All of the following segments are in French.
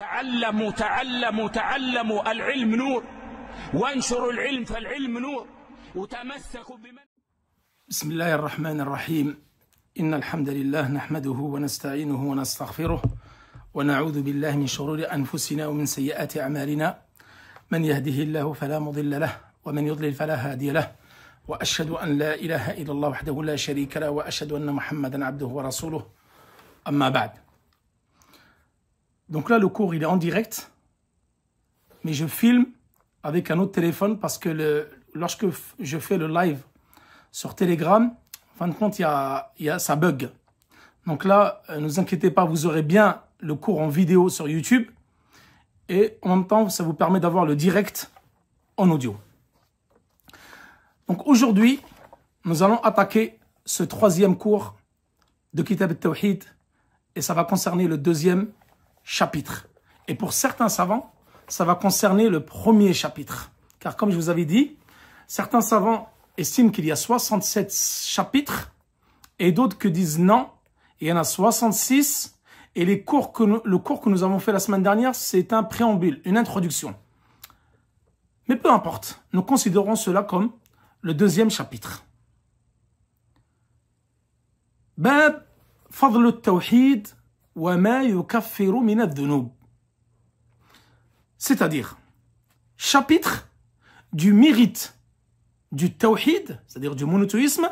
تعلموا تعلموا تعلموا العلم نور وانشروا العلم فالعلم نور وتمسكوا بمن بسم الله الرحمن الرحيم إن الحمد لله نحمده ونستعينه ونستغفره ونعوذ بالله من شرور أنفسنا ومن سيئات أعمالنا من يهده الله فلا مضل له ومن يضلل فلا هادي له وأشهد أن لا إله إلا الله وحده لا شريك له وأشهد أن محمدا عبده ورسوله أما بعد Donc là, le cours, il est en direct, mais je filme avec un autre téléphone parce que lorsque je fais le live sur Telegram, en fin de compte, il y a, ça bug. Donc là, euh, ne vous inquiétez pas, vous aurez bien le cours en vidéo sur YouTube et en même temps, ça vous permet d'avoir le direct en audio. Donc aujourd'hui, nous allons attaquer ce troisième cours de Kitab al-Tawhid et ça va concerner le deuxième Chapitre. Et pour certains savants, ça va concerner le premier chapitre. Car comme je vous avais dit, certains savants estiment qu'il y a 67 chapitres et d'autres que disent non, il y en a 66. Et les cours que le cours que nous avons fait la semaine dernière, c'est un préambule, une introduction. Mais peu importe, nous considérons cela comme le deuxième chapitre. Bab Fadl tawhid c'est-à-dire, chapitre du mérite du tawhid, c'est-à-dire du monothéisme,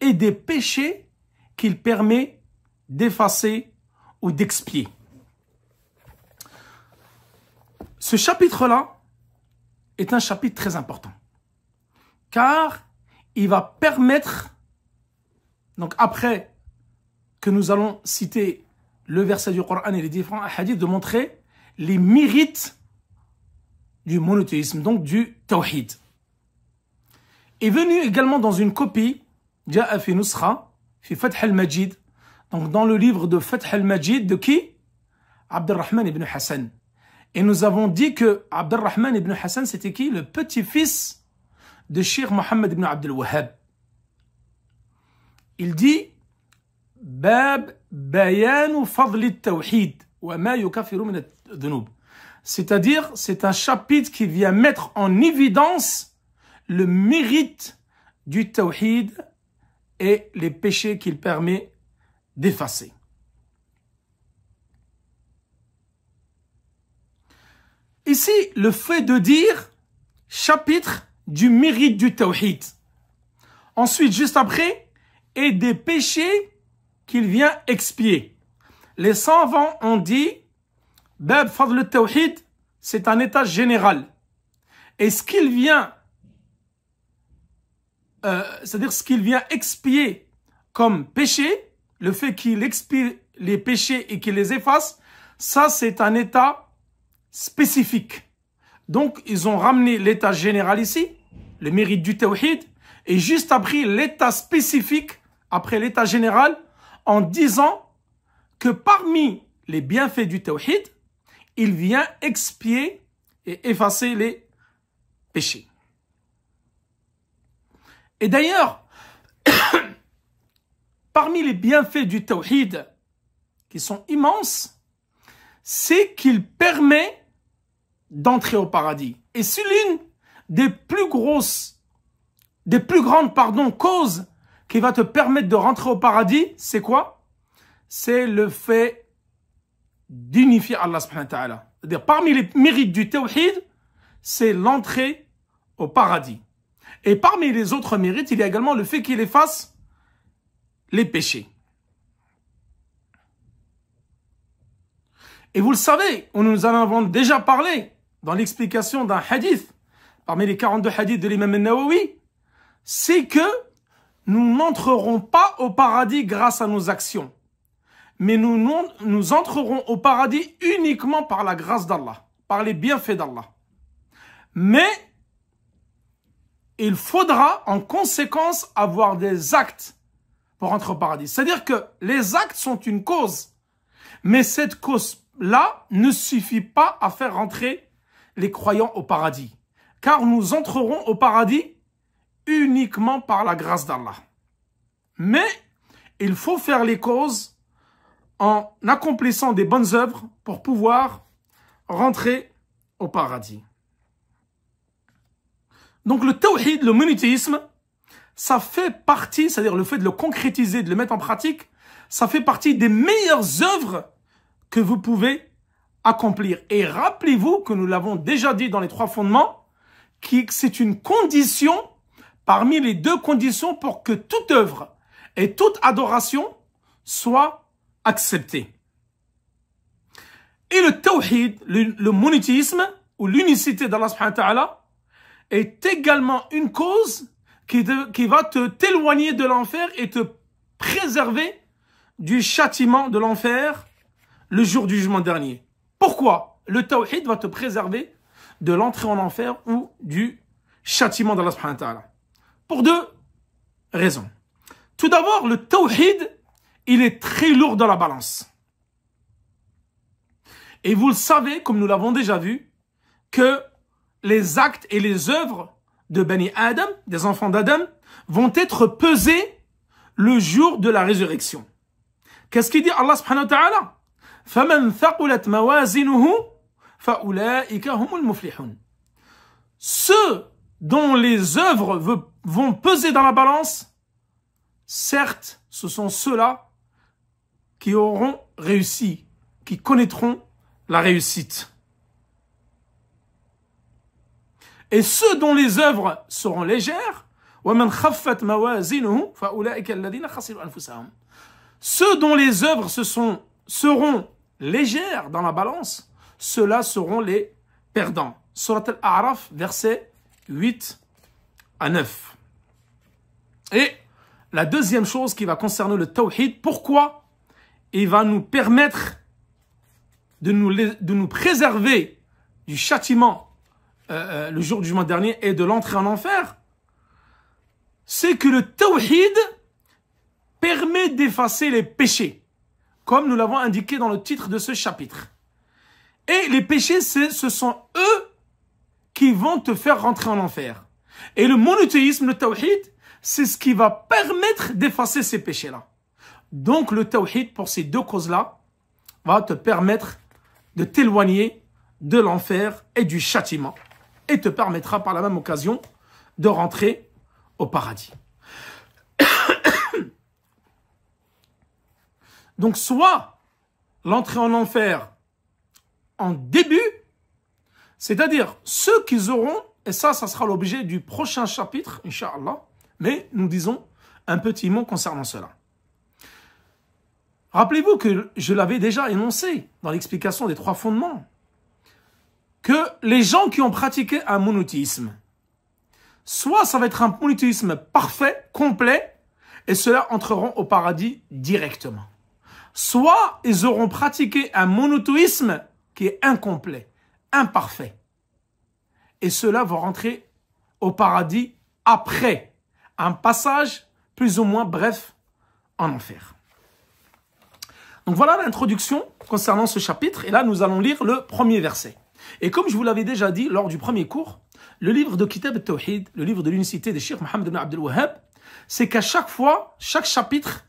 et des péchés qu'il permet d'effacer ou d'expier. Ce chapitre-là est un chapitre très important, car il va permettre, donc après que nous allons citer le verset du Coran et les différents hadiths de montrer les mérites du monothéisme, donc du tawhid. Est venu également dans une copie, Ja'a fi Nusra, fi Fath al-Majid, donc dans le livre de Fath al-Majid de qui Abdelrahman ibn Hassan. Et nous avons dit que Abdelrahman ibn Hassan, c'était qui Le petit-fils de Shir Mohammed ibn Abdel Wahhab. Il dit Bab c'est-à-dire, c'est un chapitre qui vient mettre en évidence le mérite du tawhid et les péchés qu'il permet d'effacer. Ici, le fait de dire chapitre du mérite du tawhid. Ensuite, juste après, et des péchés qu'il vient expier. Les savants ont dit, Bab le c'est un état général. Et ce qu'il vient, euh, c'est-à-dire ce qu'il vient expier comme péché, le fait qu'il expie les péchés et qu'il les efface, ça c'est un état spécifique. Donc ils ont ramené l'état général ici, le mérite du tawhid, et juste après l'état spécifique, après l'état général, en disant que parmi les bienfaits du tawhid, il vient expier et effacer les péchés. Et d'ailleurs, parmi les bienfaits du tawhid, qui sont immenses, c'est qu'il permet d'entrer au paradis. Et c'est l'une des plus grosses, des plus grandes, pardon, causes qui va te permettre de rentrer au paradis, c'est quoi C'est le fait d'unifier Allah subhanahu wa ta'ala. C'est-à-dire, parmi les mérites du tawhid, c'est l'entrée au paradis. Et parmi les autres mérites, il y a également le fait qu'il efface les péchés. Et vous le savez, nous en avons déjà parlé dans l'explication d'un hadith, parmi les 42 hadiths de l'imam al-Nawawi, c'est que nous n'entrerons pas au paradis grâce à nos actions, mais nous, nous, entrerons au paradis uniquement par la grâce d'Allah, par les bienfaits d'Allah. Mais il faudra en conséquence avoir des actes pour entrer au paradis. C'est-à-dire que les actes sont une cause, mais cette cause-là ne suffit pas à faire entrer les croyants au paradis, car nous entrerons au paradis uniquement par la grâce d'Allah. Mais il faut faire les causes en accomplissant des bonnes œuvres pour pouvoir rentrer au paradis. Donc le tawhid, le monothéisme, ça fait partie, c'est-à-dire le fait de le concrétiser, de le mettre en pratique, ça fait partie des meilleures œuvres que vous pouvez accomplir. Et rappelez-vous que nous l'avons déjà dit dans les trois fondements, que c'est une condition parmi les deux conditions pour que toute œuvre et toute adoration soit acceptée, Et le tawhid, le, monétisme ou l'unicité d'Allah subhanahu wa ta'ala est également une cause qui, qui va te t'éloigner de l'enfer et te préserver du châtiment de l'enfer le jour du jugement dernier. Pourquoi Le tawhid va te préserver de l'entrée en enfer ou du châtiment d'Allah subhanahu wa ta'ala. Pour deux raisons. Tout d'abord, le tawhid, il est très lourd dans la balance. Et vous le savez, comme nous l'avons déjà vu, que les actes et les œuvres de Benny Adam, des enfants d'Adam, vont être pesés le jour de la résurrection. Qu'est-ce qu'il dit Allah subhanahu wa ta'ala فَمَنْ Ceux dont les œuvres vont peser dans la balance, certes, ce sont ceux-là qui auront réussi, qui connaîtront la réussite. Et ceux dont les œuvres seront légères, ceux dont les œuvres se sont, seront légères dans la balance, ceux-là seront les perdants. Surat al-A'raf, versets 8 à 9. Et la deuxième chose qui va concerner le tawhid, pourquoi il va nous permettre de nous, de nous préserver du châtiment euh, euh, le jour du mois dernier et de l'entrée en enfer, c'est que le tawhid permet d'effacer les péchés, comme nous l'avons indiqué dans le titre de ce chapitre. Et les péchés, ce sont eux qui vont te faire rentrer en enfer. Et le monothéisme, le tawhid, c'est ce qui va permettre d'effacer ces péchés-là. Donc le tawhid, pour ces deux causes-là, va te permettre de t'éloigner de l'enfer et du châtiment, et te permettra par la même occasion de rentrer au paradis. Donc soit l'entrée en enfer en début, c'est-à-dire ceux qui auront, et ça, ça sera l'objet du prochain chapitre, Inch'Allah, mais nous disons un petit mot concernant cela. Rappelez-vous que je l'avais déjà énoncé dans l'explication des trois fondements, que les gens qui ont pratiqué un monothéisme, soit ça va être un monothéisme parfait, complet, et ceux-là entreront au paradis directement. Soit ils auront pratiqué un monothéisme qui est incomplet, imparfait, et ceux-là vont rentrer au paradis après un passage plus ou moins bref en enfer. Donc voilà l'introduction concernant ce chapitre. Et là, nous allons lire le premier verset. Et comme je vous l'avais déjà dit lors du premier cours, le livre de Kitab al-Tawhid, le livre de l'unicité de Cheikh Mohammed ibn Abdel Wahab, c'est qu'à chaque fois, chaque chapitre,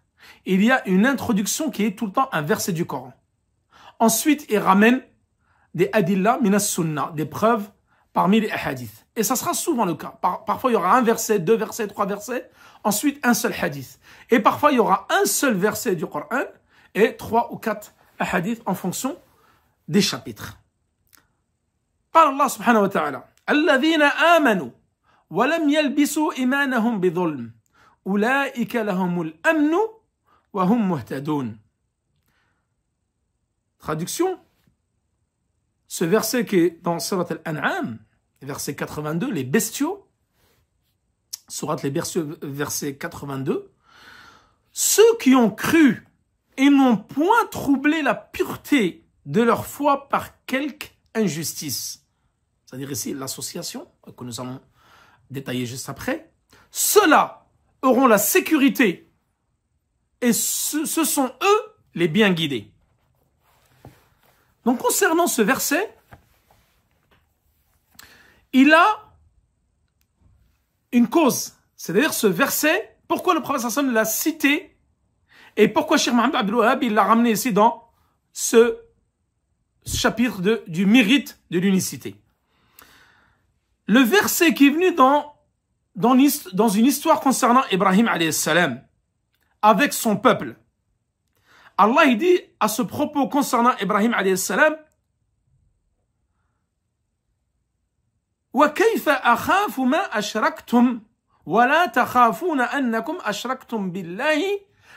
il y a une introduction qui est tout le temps un verset du Coran. Ensuite, il ramène des hadiths, minas sunnah, des preuves parmi les hadiths. Et ça sera souvent le cas. Par, parfois, il y aura un verset, deux versets, trois versets, ensuite un seul hadith. Et parfois, il y aura un seul verset du Coran et trois ou quatre hadiths en fonction des chapitres. قال الله سبحانه وتعالى الذين آمنوا ولم يلبسوا إيمانهم بظلم أولئك لهم الأمن وهم مهتدون Traduction Ce verset qui est dans Surat Al-An'am verset 82, les bestiaux, surat les versets verset 82, ceux qui ont cru et n'ont point troublé la pureté de leur foi par quelque injustice. C'est-à-dire ici l'association que nous allons détailler juste après. Ceux-là auront la sécurité et ce, ce sont eux les bien guidés. Donc concernant ce verset, il a une cause. C'est-à-dire ce verset, pourquoi le prophète Hassan l'a cité et pourquoi Cheikh Mohamed Abdel il l'a ramené ici dans ce chapitre du mérite de l'unicité. Le verset qui est venu dans, une histoire concernant Ibrahim salam avec son peuple. Allah dit à ce propos concernant Ibrahim salam وكيف أخاف ما أشركتم ولا تخافون أنكم أشركتم بالله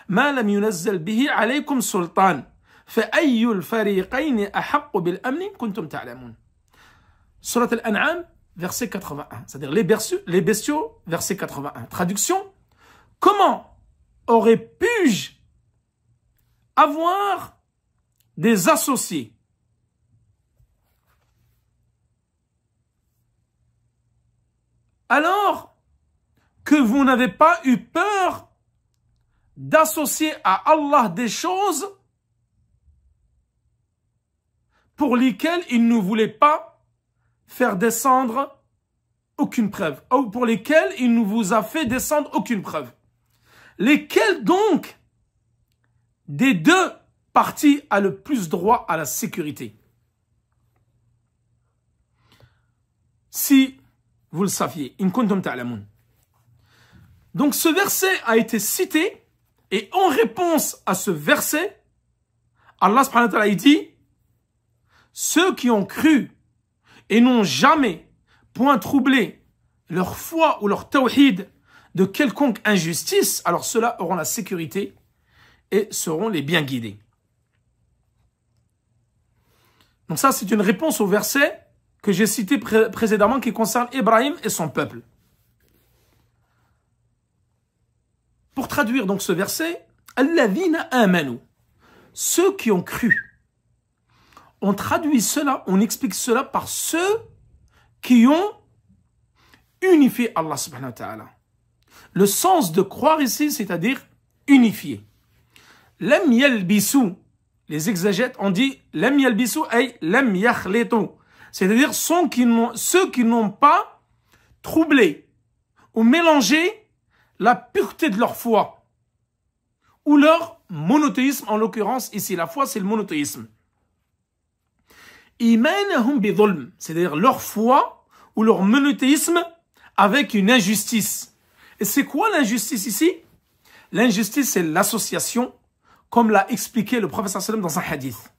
ما لم ينزل به عليكم سلطان فأي الفريقين أحق بالأمن كنتم تعلمون سورة الأنعام verset 81 c'est-à-dire les, les bestiaux verset 81 traduction comment aurais-je avoir des associés alors que vous n'avez pas eu peur d'associer à Allah des choses pour lesquelles il ne voulait pas faire descendre aucune preuve, ou pour lesquelles il ne vous a fait descendre aucune preuve. Lesquelles donc des deux parties a le plus droit à la sécurité Si vous le saviez. Donc ce verset a été cité et en réponse à ce verset, Allah subhanahu wa ta'ala dit ceux qui ont cru et n'ont jamais point troublé leur foi ou leur tawhid de quelconque injustice, alors ceux-là auront la sécurité et seront les bien guidés. Donc ça, c'est une réponse au verset que j'ai cité précédemment qui concerne Ibrahim et son peuple. Pour traduire donc ce verset, Alladhina amanu, ceux qui ont cru. On traduit cela, on explique cela par ceux qui ont unifié Allah subhanahu wa ta'ala. Le sens de croire ici, c'est-à-dire unifié. Lam bisou, les exégètes ont dit lam yalbisu ay lam yakhlitu c'est-à-dire ceux qui n'ont pas troublé ou mélangé la pureté de leur foi ou leur monothéisme, en l'occurrence ici, la foi c'est le monothéisme. C'est-à-dire leur foi ou leur monothéisme avec une injustice. Et c'est quoi l'injustice ici L'injustice c'est l'association, comme l'a expliqué le prophète dans un hadith.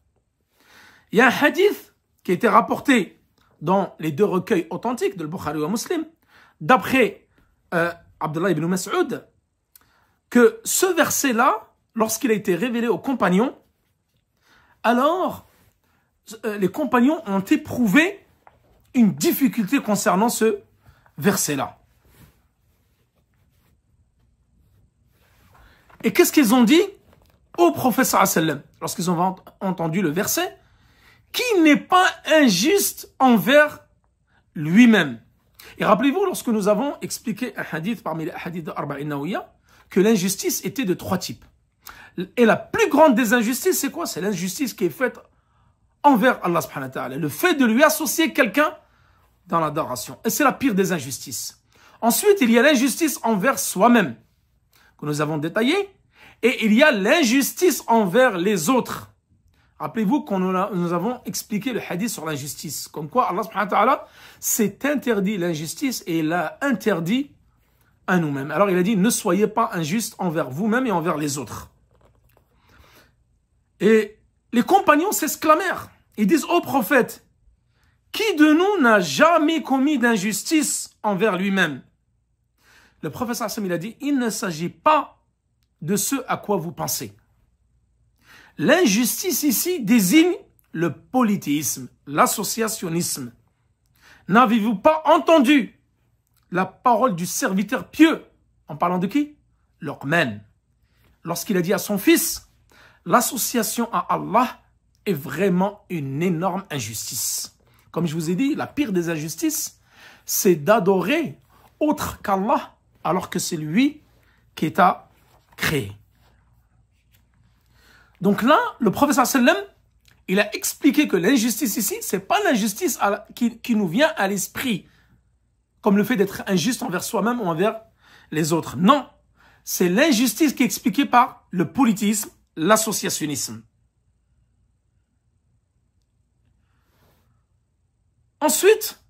Il y a un hadith qui a été rapporté dans les deux recueils authentiques de Bukhari Muslim, d'après euh, ibn Mas'ud, que ce verset-là, lorsqu'il a été révélé aux compagnons, alors euh, les compagnons ont éprouvé une difficulté concernant ce verset-là. Et qu'est-ce qu'ils ont dit au professeur lorsqu'ils ont entendu le verset qui n'est pas injuste envers lui-même. Et rappelez-vous, lorsque nous avons expliqué un hadith parmi les hadiths de Nawiya, que l'injustice était de trois types. Et la plus grande des injustices, c'est quoi C'est l'injustice qui est faite envers Allah subhanahu wa ta'ala. Le fait de lui associer quelqu'un dans l'adoration. Et c'est la pire des injustices. Ensuite, il y a l'injustice envers soi-même, que nous avons détaillé. Et il y a l'injustice envers les autres. Rappelez-vous qu'on nous avons expliqué le hadith sur l'injustice, comme quoi Allah subhanahu wa ta'ala s'est interdit l'injustice et l'a interdit à nous-mêmes. Alors il a dit ne soyez pas injustes envers vous-même et envers les autres. Et les compagnons s'exclamèrent. Ils disent au prophète, qui de nous n'a jamais commis d'injustice envers lui-même Le prophète il a dit il ne s'agit pas de ce à quoi vous pensez. L'injustice ici désigne le politisme, l'associationnisme. N'avez-vous pas entendu la parole du serviteur pieux En parlant de qui Lokman. Lorsqu'il a dit à son fils, l'association à Allah est vraiment une énorme injustice. Comme je vous ai dit, la pire des injustices, c'est d'adorer autre qu'Allah alors que c'est lui qui est à créer. Donc là, le professeur sallam, il a expliqué que l'injustice ici, c'est pas l'injustice qui, nous vient à l'esprit, comme le fait d'être injuste envers soi-même ou envers les autres. Non, c'est l'injustice qui est expliquée par le politisme, l'associationnisme. Ensuite,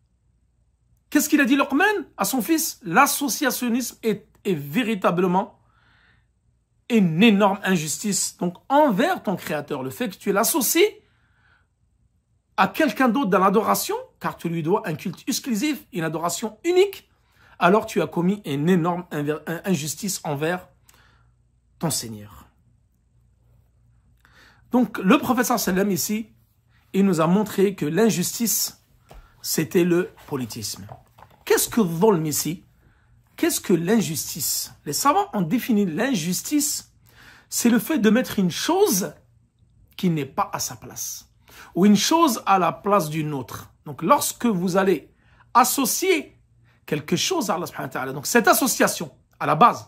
qu'est-ce qu'il a dit l'okman à son fils L'associationnisme est véritablement une énorme injustice donc envers ton créateur. Le fait que tu l'associes à quelqu'un d'autre dans l'adoration, car tu lui dois un culte exclusif, une adoration unique, alors tu as commis une énorme injustice envers ton Seigneur. Donc le professeur sallam ici, il nous a montré que l'injustice, c'était le politisme. Qu'est-ce que le ici Qu'est-ce que l'injustice Les savants ont défini l'injustice, c'est le fait de mettre une chose qui n'est pas à sa place, ou une chose à la place d'une autre. Donc lorsque vous allez associer quelque chose à Allah subhanahu wa ta'ala, donc cette association, à la base,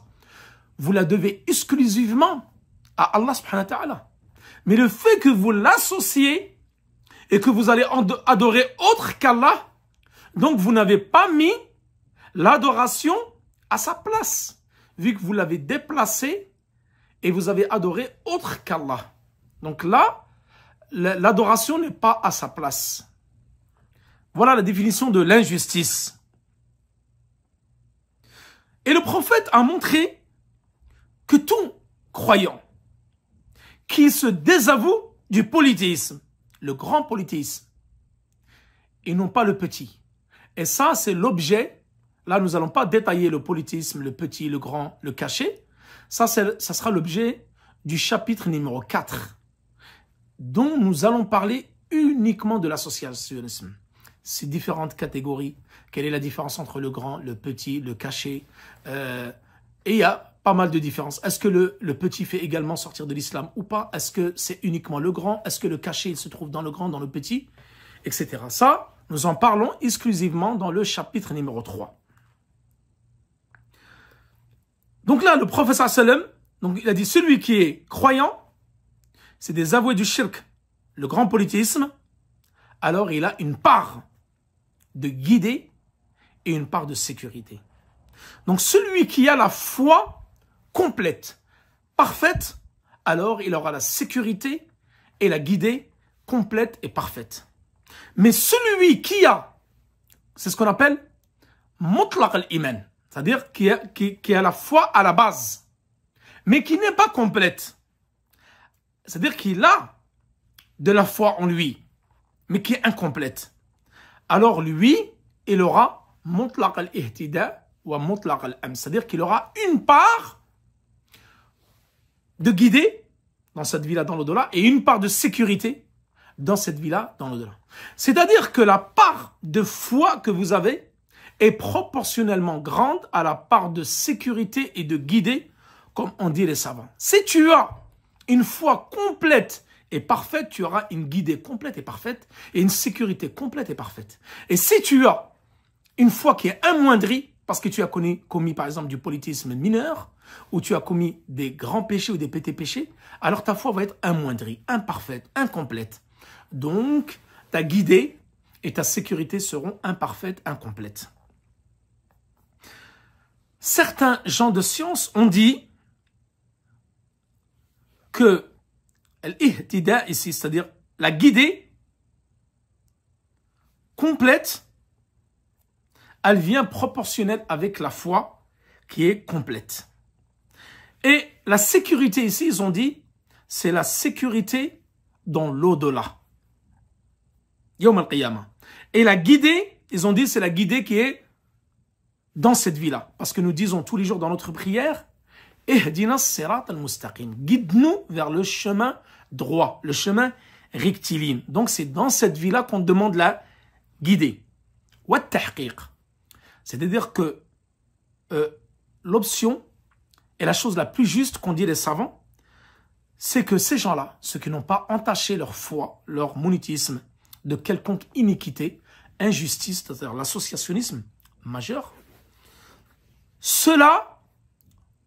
vous la devez exclusivement à Allah subhanahu wa ta'ala. Mais le fait que vous l'associez et que vous allez adorer autre qu'Allah, donc vous n'avez pas mis l'adoration à sa place, vu que vous l'avez déplacé et vous avez adoré autre qu'Allah. Donc là, l'adoration n'est pas à sa place. Voilà la définition de l'injustice. Et le prophète a montré que tout croyant qui se désavoue du politisme, le grand politisme, et non pas le petit. Et ça, c'est l'objet Là, nous n'allons pas détailler le politisme, le petit, le grand, le caché. Ça, ça sera l'objet du chapitre numéro 4, dont nous allons parler uniquement de l'associationisme. Ces différentes catégories, quelle est la différence entre le grand, le petit, le caché euh, Et il y a pas mal de différences. Est-ce que le, le, petit fait également sortir de l'islam ou pas Est-ce que c'est uniquement le grand Est-ce que le caché il se trouve dans le grand, dans le petit Etc. Ça, nous en parlons exclusivement dans le chapitre numéro 3. Donc là, le professeur Salem, donc il a dit celui qui est croyant, c'est des avoués du shirk, le grand politisme, alors il a une part de guidée et une part de sécurité. Donc celui qui a la foi complète, parfaite, alors il aura la sécurité et la guidée complète et parfaite. Mais celui qui a, c'est ce qu'on appelle mutlaq al-iman, c'est-à-dire qui, qui, a la foi à la base, mais qui n'est pas complète. C'est-à-dire qu'il a de la foi en lui, mais qui est incomplète. Alors lui, il aura mutlaq al-ihtida ou mutlaq al-am, c'est-à-dire qu'il aura une part de guider dans cette vie-là, dans l'au-delà, et une part de sécurité dans cette vie-là, dans l'au-delà. C'est-à-dire que la part de foi que vous avez, est proportionnellement grande à la part de sécurité et de guidée, comme on dit les savants. Si tu as une foi complète et parfaite, tu auras une guidée complète et parfaite et une sécurité complète et parfaite. Et si tu as une foi qui est amoindrie, parce que tu as commis, commis par exemple du politisme mineur, ou tu as commis des grands péchés ou des petits péchés, alors ta foi va être amoindrie, imparfaite, incomplète. Donc, ta guidée et ta sécurité seront imparfaites, incomplètes certains gens de science ont dit que l'ihtida ici, c'est-à-dire la guidée complète, elle vient proportionnelle avec la foi qui est complète. Et la sécurité ici, ils ont dit, c'est la sécurité dans l'au-delà. Et la guidée, ils ont dit, c'est la guidée qui est dans cette vie-là. Parce que nous disons tous les jours dans notre prière, guide-nous vers le chemin droit, le chemin rectiligne. Donc c'est dans cette vie-là qu'on demande la guider. C'est-à-dire que euh, l'option est la chose la plus juste qu'on dit les savants, c'est que ces gens-là, ceux qui n'ont pas entaché leur foi, leur monétisme de quelconque iniquité, injustice, c'est-à-dire l'associationnisme majeur, ceux-là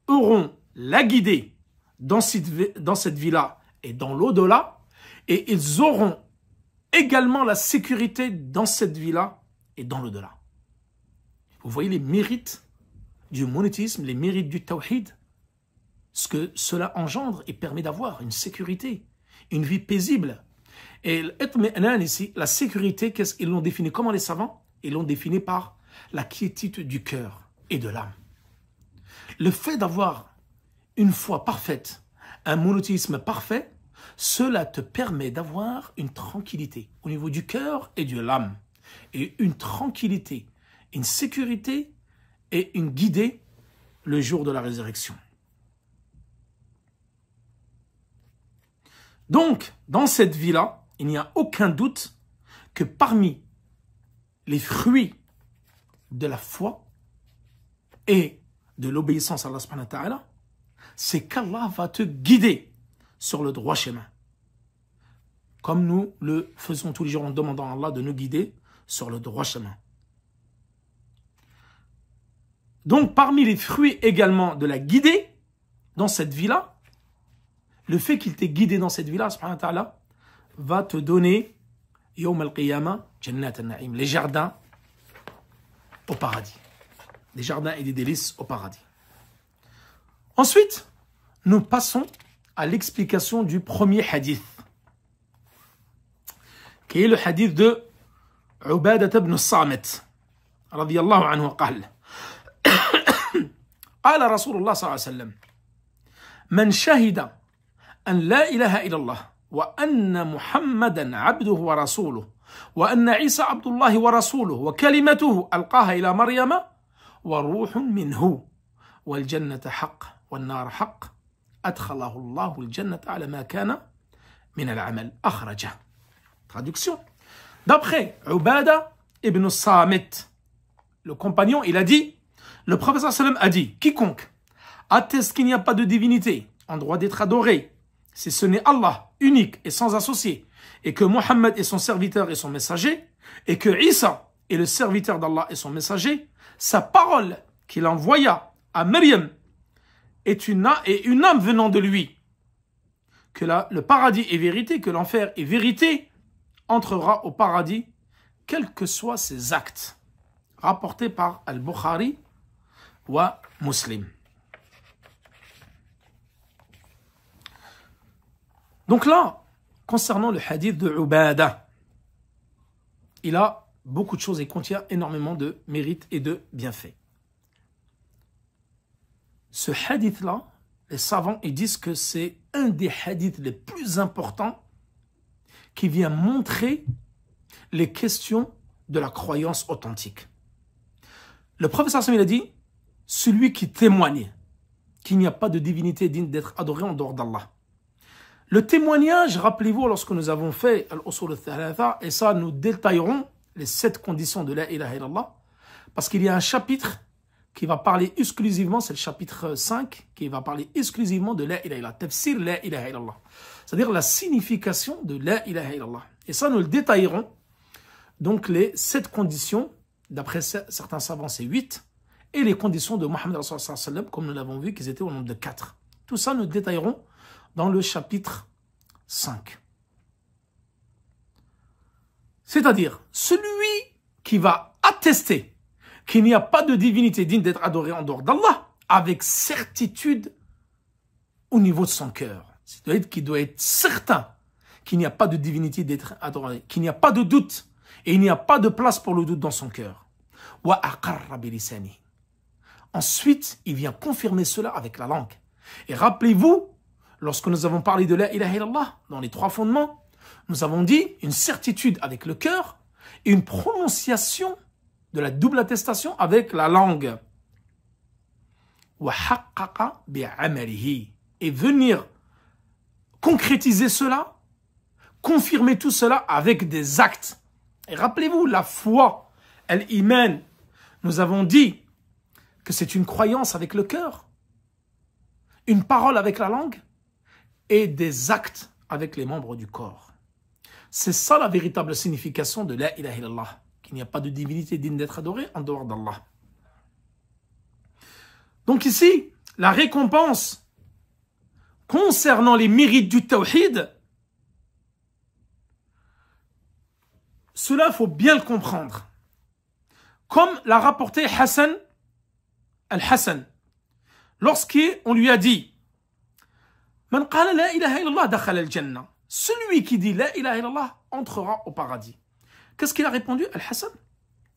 auront la guidée dans cette vie-là et dans l'au-delà, et ils auront également la sécurité dans cette vie-là et dans l'au-delà. Vous voyez les mérites du monétisme, les mérites du tawhid, ce que cela engendre et permet d'avoir une sécurité, une vie paisible. Et ici, la sécurité, qu'est-ce qu'ils l'ont définie Comment les savants Ils l'ont définie par la quiétude du cœur et de l'âme. Le fait d'avoir une foi parfaite, un monothéisme parfait, cela te permet d'avoir une tranquillité au niveau du cœur et de l'âme. Et une tranquillité, une sécurité et une guidée le jour de la résurrection. Donc, dans cette vie-là, il n'y a aucun doute que parmi les fruits de la foi et de l'obéissance à Allah c'est qu'Allah va te guider sur le droit chemin. Comme nous le faisons tous les jours en demandant à Allah de nous guider sur le droit chemin. Donc parmi les fruits également de la guider dans cette vie-là, le fait qu'il t'ait guidé dans cette vie-là, va te donner les jardins au paradis. des jardins et des délices au paradis. Ensuite, nous passons à l'explication du premier hadith, qui est le hadith de عبادة بن الصامت رضي الله عنه قال قال رسول الله صلى الله عليه وسلم من شهد أن لا إله إلا الله وأن محمدا عبده ورسوله وأن عيسى عبد الله ورسوله وكلمته ألقاها إلى مريم traduction d'après Ubada ibn Samit le compagnon il a dit le prophète a dit quiconque atteste qu'il n'y a pas de divinité en droit d'être adoré si ce n'est Allah unique et sans associé et que Mohammed est son serviteur et son messager et que Issa est le serviteur d'Allah et son messager sa parole qu'il envoya à Myriam est une, âme venant de lui. Que le paradis est vérité, que l'enfer est vérité, entrera au paradis, quels que soient ses actes. Rapporté par Al-Bukhari ou Muslim. Donc là, concernant le hadith de Ubada, il a beaucoup de choses et contient énormément de mérites et de bienfaits. Ce hadith-là, les savants ils disent que c'est un des hadiths les plus importants qui vient montrer les questions de la croyance authentique. Le professeur Samuel a dit celui qui témoigne qu'il n'y a pas de divinité digne d'être adorée en dehors d'Allah. Le témoignage, rappelez-vous, lorsque nous avons fait Al-Usul et ça nous détaillerons les sept conditions de la ilaha illallah, parce qu'il y a un chapitre qui va parler exclusivement, c'est le chapitre 5, qui va parler exclusivement de la ilaha illallah, tafsir la ilaha c'est-à-dire la signification de la ilaha illallah. Et ça, nous le détaillerons. Donc, les sept conditions, d'après certains savants, c'est huit, et les conditions de Mohammed, comme nous l'avons vu, qu'ils étaient au nombre de quatre. Tout ça, nous le détaillerons dans le chapitre 5. C'est-à-dire, celui qui va attester qu'il n'y a pas de divinité digne d'être adorée en dehors d'Allah, avec certitude au niveau de son cœur. C'est-à-dire qu'il doit être certain qu'il n'y a pas de divinité d'être adorée, qu'il n'y a pas de doute et il n'y a pas de place pour le doute dans son cœur. Ensuite, il vient confirmer cela avec la langue. Et rappelez-vous, lorsque nous avons parlé de la ilaha illallah dans les trois fondements, nous avons dit une certitude avec le cœur et une prononciation de la double attestation avec la langue. Et venir concrétiser cela, confirmer tout cela avec des actes. Et rappelez-vous, la foi, elle y mène. Nous avons dit que c'est une croyance avec le cœur, une parole avec la langue et des actes avec les membres du corps. C'est ça la véritable signification de la ilaha illallah, qu'il n'y a pas de divinité digne d'être adorée en dehors d'Allah. Donc ici, la récompense concernant les mérites du tawhid, cela faut bien le comprendre. Comme l'a rapporté Hassan al-Hassan, lorsqu'on lui a dit, al celui qui dit La ilaha illallah entrera au paradis. Qu'est-ce qu'il a répondu, Al-Hassan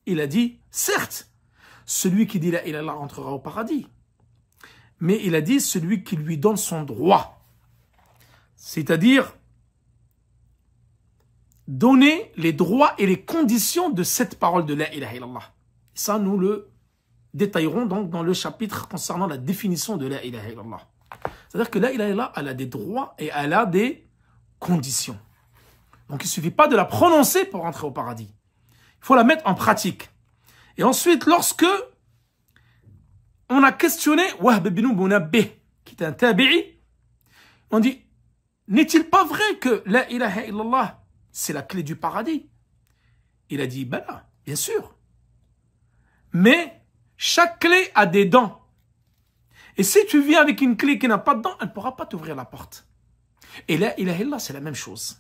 Il a dit Certes, celui qui dit La ilaha illallah entrera au paradis. Mais il a dit celui qui lui donne son droit. C'est-à-dire donner les droits et les conditions de cette parole de La ilaha illallah. Ça, nous le détaillerons donc dans le chapitre concernant la définition de La ilaha illallah. C'est-à-dire que La ilaha illallah, elle a des droits et elle a des condition. Donc il ne suffit pas de la prononcer pour entrer au paradis. Il faut la mettre en pratique. Et ensuite, lorsque on a questionné Wahb qui était un tabi'i, on dit, n'est-il pas vrai que la ilaha illallah, c'est la clé du paradis Il a dit, ben là, bien sûr. Mais chaque clé a des dents. Et si tu viens avec une clé qui n'a pas de dents, elle ne pourra pas t'ouvrir la porte. Et la ilaha illallah, c'est la même chose.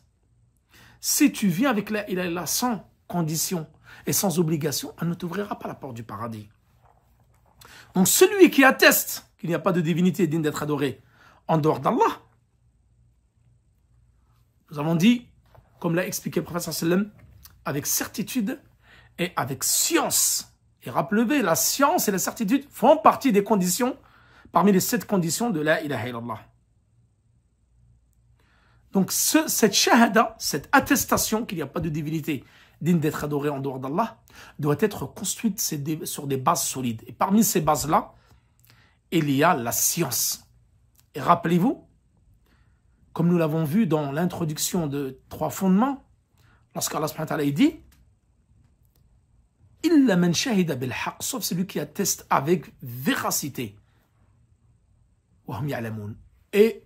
Si tu viens avec la ilaha illallah sans condition et sans obligation, elle ne t'ouvrira pas la porte du paradis. Donc celui qui atteste qu'il n'y a pas de divinité digne d'être adorée en dehors d'Allah, nous avons dit, comme l'a expliqué le prophète sallam, avec certitude et avec science. Et rappelez, la science et la certitude font partie des conditions, parmi les sept conditions de la ilaha illallah. Donc cette shahada, cette attestation qu'il n'y a pas de divinité digne d'être adorée en dehors d'Allah, doit être construite sur des bases solides. Et parmi ces bases-là, il y a la science. Et rappelez-vous, comme nous l'avons vu dans l'introduction de trois fondements, lorsqu'Allah dit man shahida bil sauf celui qui atteste avec véracité. Hum Et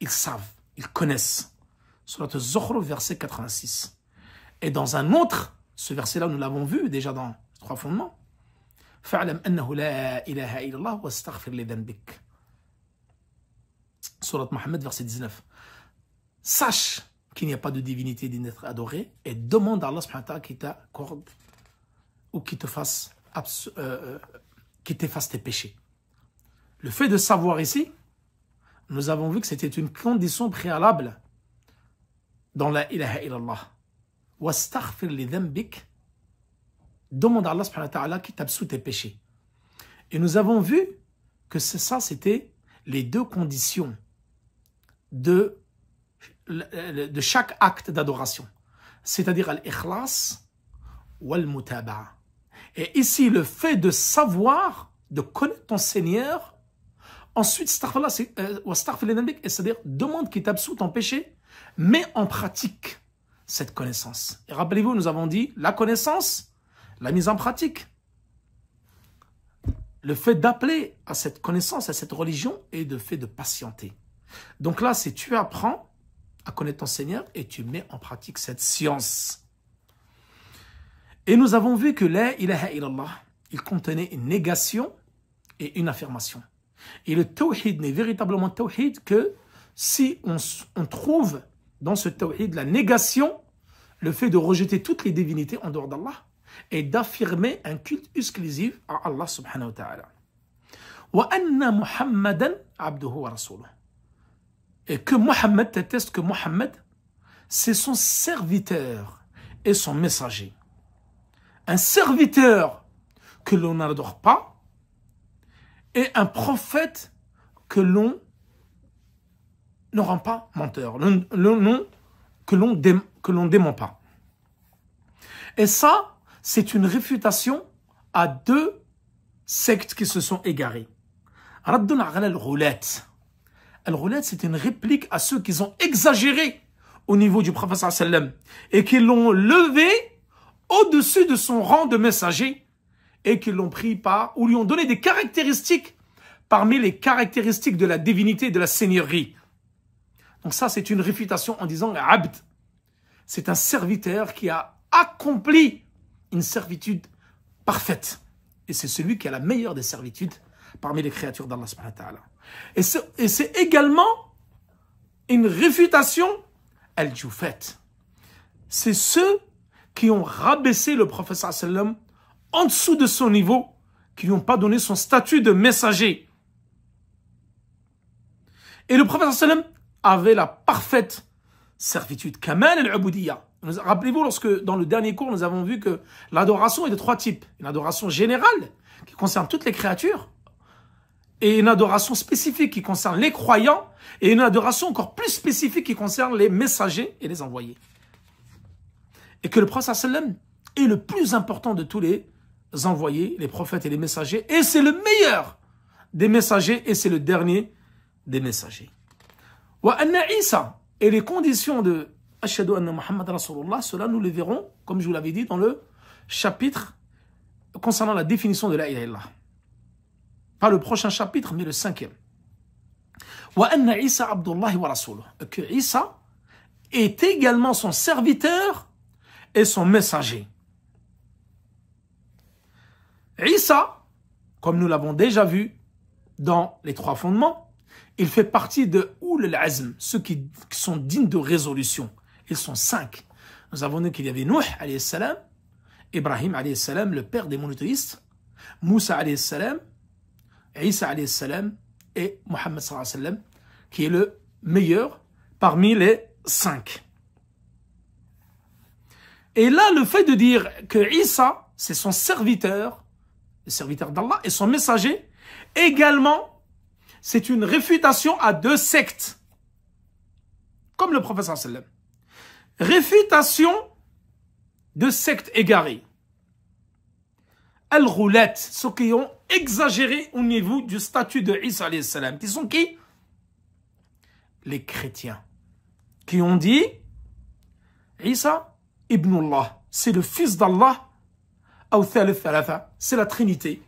ils savent ils connaissent. Surat Zohro, verset 86. Et dans un autre, ce verset-là, nous l'avons vu déjà dans trois fondements. Surat Mohammed, verset 19. Sache qu'il n'y a pas de divinité digne d'être adorée et demande à Allah subhanahu qui t'accorde ou qui te fasse euh, euh, qui t'efface tes péchés. Le fait de savoir ici, nous avons vu que c'était une condition préalable dans la ilaha illallah. astaghfir li dhambik. Demande à Allah subhanahu wa ta'ala qui t'absout tes péchés. Et nous avons vu que ça, c'était les deux conditions de, de chaque acte d'adoration. C'est-à-dire l'ikhlas ou al Et ici, le fait de savoir, de connaître ton Seigneur, Ensuite, euh, c'est-à-dire demande qui t'absout ton péché, mais en pratique cette connaissance. Et rappelez-vous, nous avons dit la connaissance, la mise en pratique. Le fait d'appeler à cette connaissance, à cette religion, et le fait de patienter. Donc là, c'est tu apprends à connaître ton Seigneur et tu mets en pratique cette science. Et nous avons vu que la ilaha illallah, il contenait une négation et une affirmation. Et le tawhid n'est véritablement tawhid que si on, trouve dans ce tawhid la négation, le fait de rejeter toutes les divinités en dehors d'Allah et d'affirmer un culte exclusif à Allah subhanahu wa ta'ala. Et que Mohammed atteste que Mohammed, c'est son serviteur et son messager. Un serviteur que l'on n'adore pas, et un prophète que l'on ne rend pas menteur, le, nom que l'on dément pas. Et ça, c'est une réfutation à deux sectes qui se sont égarées. Raddun al roulette »« al roulette » c'est une réplique à ceux qui ont exagéré au niveau du prophète et qui l'ont levé au-dessus de son rang de messager et qui l'ont pris par, ou lui ont donné des caractéristiques parmi les caractéristiques de la divinité et de la seigneurie. Donc ça, c'est une réfutation en disant Abd. C'est un serviteur qui a accompli une servitude parfaite. Et c'est celui qui a la meilleure des servitudes parmi les créatures d'Allah subhanahu Et c'est également une réfutation al-Jufet. C'est ceux qui ont rabaissé le prophète sallam en dessous de son niveau qui lui ont pas donné son statut de messager. Et le prophète sallam avait la parfaite servitude. Kamal al Rappelez-vous, lorsque dans le dernier cours, nous avons vu que l'adoration est de trois types. Une adoration générale, qui concerne toutes les créatures, et une adoration spécifique qui concerne les croyants, et une adoration encore plus spécifique qui concerne les messagers et les envoyés. Et que le prophète sallam est le plus important de tous les envoyés, les prophètes et les messagers, et c'est le meilleur des messagers, et c'est le dernier des messagers. et les conditions de Ashadu anna Muhammad Rasulullah, cela nous le verrons, comme je vous l'avais dit, dans le chapitre concernant la définition de la ilaha Pas le prochain chapitre, mais le cinquième. Wa anna Isa Que Isa est également son serviteur et son messager. Issa, comme nous l'avons déjà vu dans les trois fondements, il fait partie de Oul azm ceux qui sont dignes de résolution. Ils sont cinq. Nous avons dit qu'il y avait Nuh, alayhi salam, Ibrahim, salam, le père des monothéistes, Moussa, alayhi salam, Issa, salam, et Mohammed, sallam, qui est le meilleur parmi les cinq. Et là, le fait de dire que Issa, c'est son serviteur, serviteur d'Allah et son messager, également, c'est une réfutation à deux sectes. Comme le professeur sallam. Réfutation de sectes égarées. al roulette ceux qui ont exagéré au niveau du statut de Isa salam, qui sont qui Les chrétiens, qui ont dit Isa ibn Allah, c'est le fils d'Allah c'est la Trinité.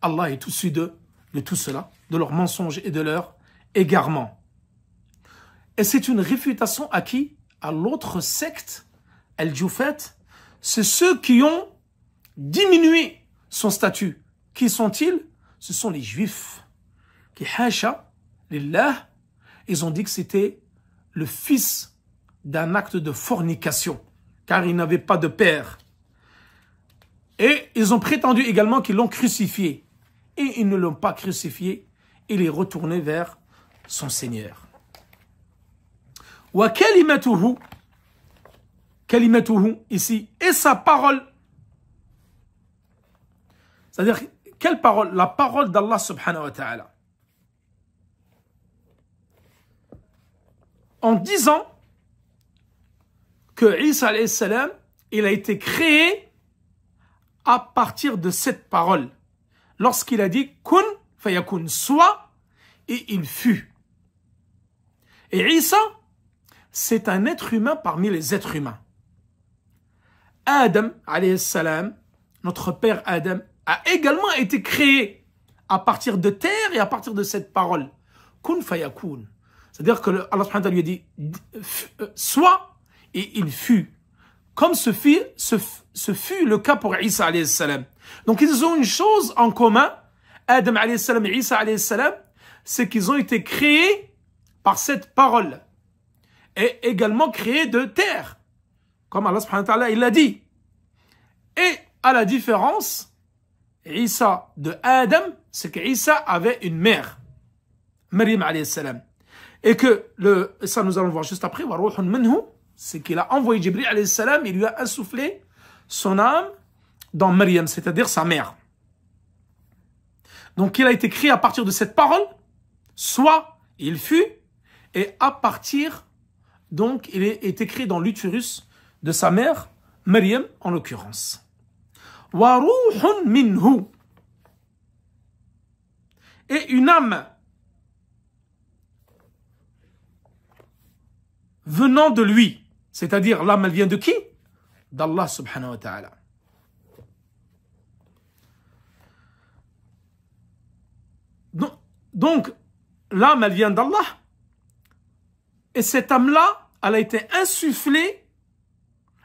Allah est tout de tout cela, de leurs mensonges et de leur égarement. Et c'est une réfutation à qui À l'autre secte, Al-Jufat. C'est ceux qui ont diminué son statut. Qui sont-ils Ce sont les Juifs. Qui, ils ont dit que c'était le fils d'un acte de fornication car il n'avait pas de père. Et ils ont prétendu également qu'ils l'ont crucifié. Et ils ne l'ont pas crucifié, il est retourné vers son Seigneur. Wa kalimatuhu, kalimatuhu ici, et sa parole. C'est-à-dire, quelle parole La parole d'Allah subhanahu wa ta'ala. En disant, que Isa salam, il a été créé à partir de cette parole. Lorsqu'il a dit kun fayakun soit et il fut. Et Isa, c'est un être humain parmi les êtres humains. Adam, salam, notre père Adam, a également été créé à partir de terre et à partir de cette parole. Kun fayakun. C'est-à-dire que Allah lui a dit, euh, soit et il fut. Comme ce fut, ce, fut le cas pour Isa alayhi salam. Donc ils ont une chose en commun, Adam alayhi salam et Isa alayhi salam, c'est qu'ils ont été créés par cette parole. Et également créés de terre. Comme Allah subhanahu wa ta'ala, il l'a dit. Et à la différence, Isa de Adam, c'est Isa avait une mère, Maryam alayhi salam. Et que le, ça nous allons voir juste après, c'est qu'il a envoyé Jibril alayhi salam il lui a insufflé son âme dans Maryam, c'est-à-dire sa mère. Donc il a été créé à partir de cette parole, soit il fut, et à partir, donc il est écrit dans l'utérus de sa mère, Maryam en l'occurrence. Et une âme venant de lui. C'est-à-dire, l'âme, elle vient de qui D'Allah subhanahu wa ta'ala. Donc, l'âme, elle vient d'Allah. Et cette âme-là, elle a été insufflée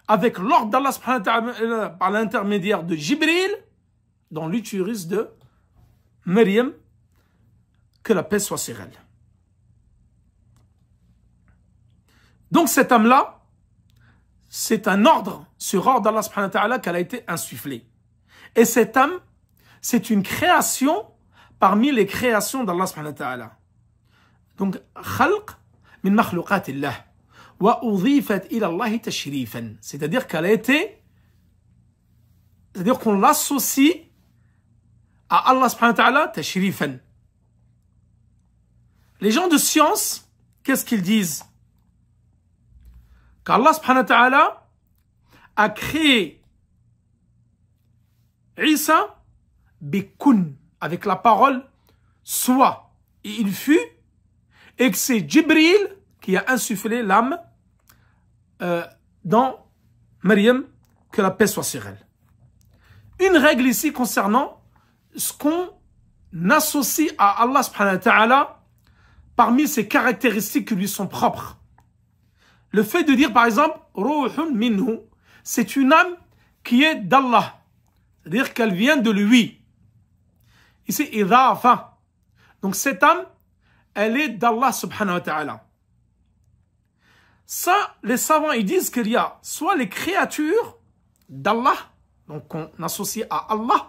avec l'ordre d'Allah par l'intermédiaire de Jibril dans l'utérus de Maryam, que la paix soit sur elle. Donc cette âme-là, c'est un ordre sur ordre d'Allah subhanahu wa ta'ala qu'elle a été insufflée. Et cette âme, c'est une création parmi les créations d'Allah subhanahu wa ta'ala. Donc, khalq min makhluqatillah wa udhifat ila Allah tashrifan. C'est-à-dire qu'elle a été, c'est-à-dire qu'on l'associe à Allah subhanahu wa ta'ala tashrifan. Les gens de science, qu'est-ce qu'ils disent Allah subhanahu wa a créé Isa bikun, avec la parole soit. Et il fut, et que c'est Jibril qui a insufflé l'âme euh, dans Maryam, que la paix soit sur elle. Une règle ici concernant ce qu'on associe à Allah subhanahu wa ta'ala parmi ses caractéristiques qui lui sont propres. Le fait de dire par exemple Ruhun minhu, c'est une âme qui est d'Allah. C'est-à-dire qu'elle vient de lui. Ici, Idafa. Donc cette âme, elle est d'Allah subhanahu wa ta'ala. Ça, les savants, ils disent qu'il y a soit les créatures d'Allah, donc qu'on associe à Allah,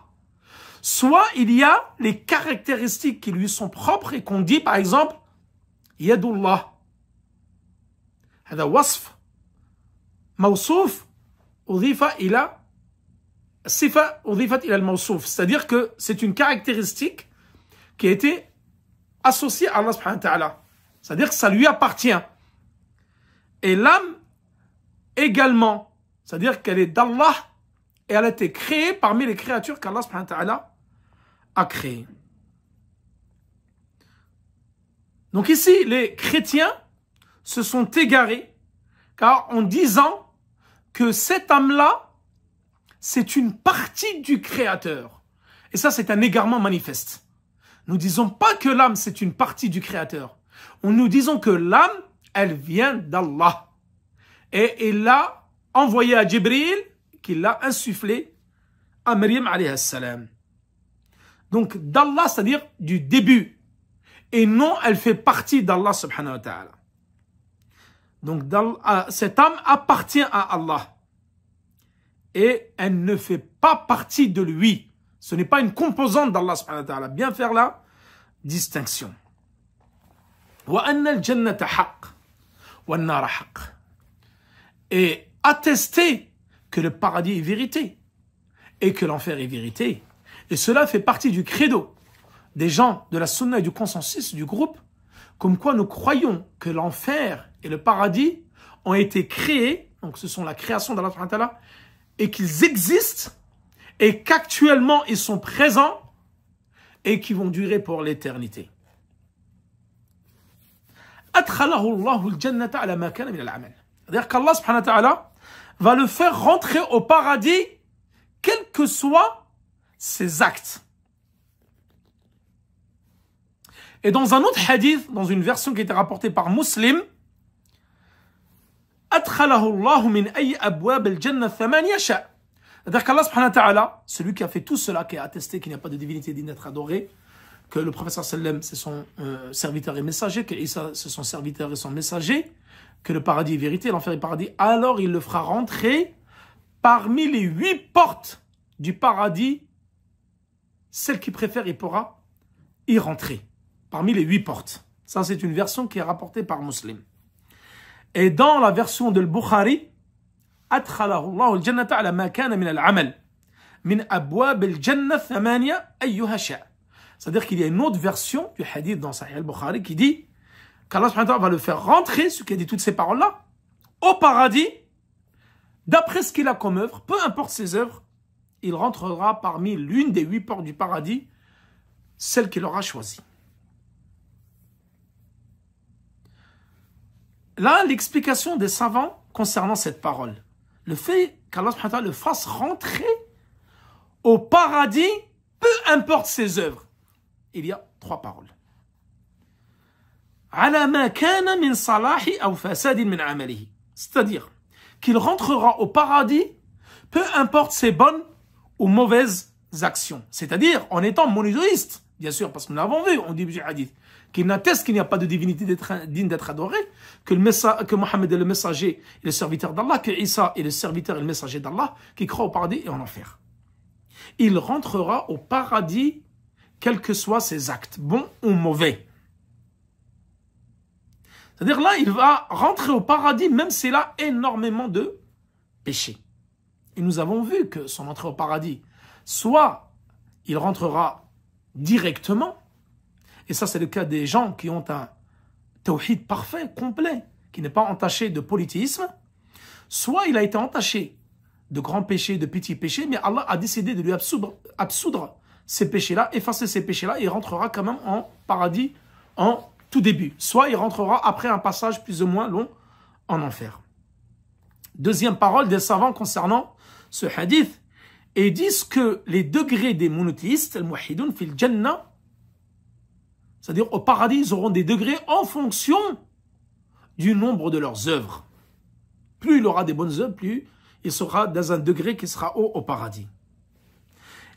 soit il y a les caractéristiques qui lui sont propres et qu'on dit par exemple Yadullah, c'est-à-dire que c'est une caractéristique qui a été associée à Allah c'est-à-dire que ça lui appartient et l'âme également c'est-à-dire qu'elle est d'Allah et elle a été créée parmi les créatures qu'Allah subhanahu a créées donc ici les chrétiens se sont égarés car en disant que cette âme-là, c'est une partie du Créateur. Et ça, c'est un égarement manifeste. Nous disons pas que l'âme, c'est une partie du Créateur. Nous disons que l'âme, elle vient d'Allah. Et il l'a envoyé à Jibril, qui l'a insufflé à Maryam alayhi salam. Donc d'Allah, c'est-à-dire du début. Et non, elle fait partie d'Allah subhanahu wa ta'ala. Donc cette âme appartient à Allah. Et elle ne fait pas partie de lui. Ce n'est pas une composante d'Allah subhanahu wa Bien faire la distinction. Et attester que le paradis est vérité et que l'enfer est vérité. Et cela fait partie du credo des gens de la sunna et du consensus du groupe, comme quoi nous croyons que l'enfer et le paradis ont été créés, donc ce sont la création d'Allah, et qu'ils existent, et qu'actuellement ils sont présents, et qu'ils vont durer pour l'éternité. C'est-à-dire qu'Allah subhanahu wa ta'ala va le faire rentrer au paradis, quels que soient ses actes. Et dans un autre hadith, dans une version qui était rapportée par Muslim, أدخله الله min أي abwab al يشاء C'est-à-dire qu'Allah subhanahu wa ta'ala, celui qui a fait tout cela, qui a attesté qu'il n'y a pas de divinité digne d'être adoré, que le professeur sallam c'est son euh, serviteur et messager, que c'est son serviteur et son messager, que le paradis est vérité, l'enfer est paradis, alors il le fera rentrer parmi les huit portes du paradis, celle qui préfère, il pourra y rentrer, parmi les huit portes. Ça, c'est une version qui est rapportée par Muslim. Et dans la version de Bukhari, C'est-à-dire qu'il y a une autre version du hadith dans Sahih al-Bukhari qui dit qu'Allah va le faire rentrer, ce qui a dit toutes ces paroles-là, au paradis, d'après ce qu'il a comme œuvre, peu importe ses œuvres, il rentrera parmi l'une des huit portes du paradis, celle qu'il aura choisie. là l'explication des savants concernant cette parole. Le fait qu'Allah le fasse rentrer au paradis, peu importe ses œuvres. Il y a trois paroles. C'est-à-dire qu'il rentrera au paradis, peu importe ses bonnes ou mauvaises actions. C'est-à-dire en étant monothéiste, bien sûr, parce que nous l'avons vu, on dit hadith qui n'atteste qu'il n'y a pas de divinité digne d'être adorée, que, le que Mohammed est le messager et le serviteur d'Allah, que Isa est le serviteur et le messager d'Allah, qui croit au paradis et en enfer. Il rentrera au paradis, quels que soient ses actes, bons ou mauvais. C'est-à-dire là, il va rentrer au paradis, même s'il a énormément de péchés. Et nous avons vu que son entrée au paradis, soit il rentrera directement, et ça, c'est le cas des gens qui ont un tawhid parfait, complet, qui n'est pas entaché de politisme. Soit il a été entaché de grands péchés, de petits péchés, mais Allah a décidé de lui absoudre, ces péchés-là, effacer ces péchés-là, et il rentrera quand même en paradis en tout début. Soit il rentrera après un passage plus ou moins long en enfer. Deuxième parole des savants concernant ce hadith. Et ils disent que les degrés des monothéistes, le fil jannah, c'est-à-dire au paradis, ils auront des degrés en fonction du nombre de leurs œuvres. Plus il aura des bonnes œuvres, plus il sera dans un degré qui sera haut au paradis.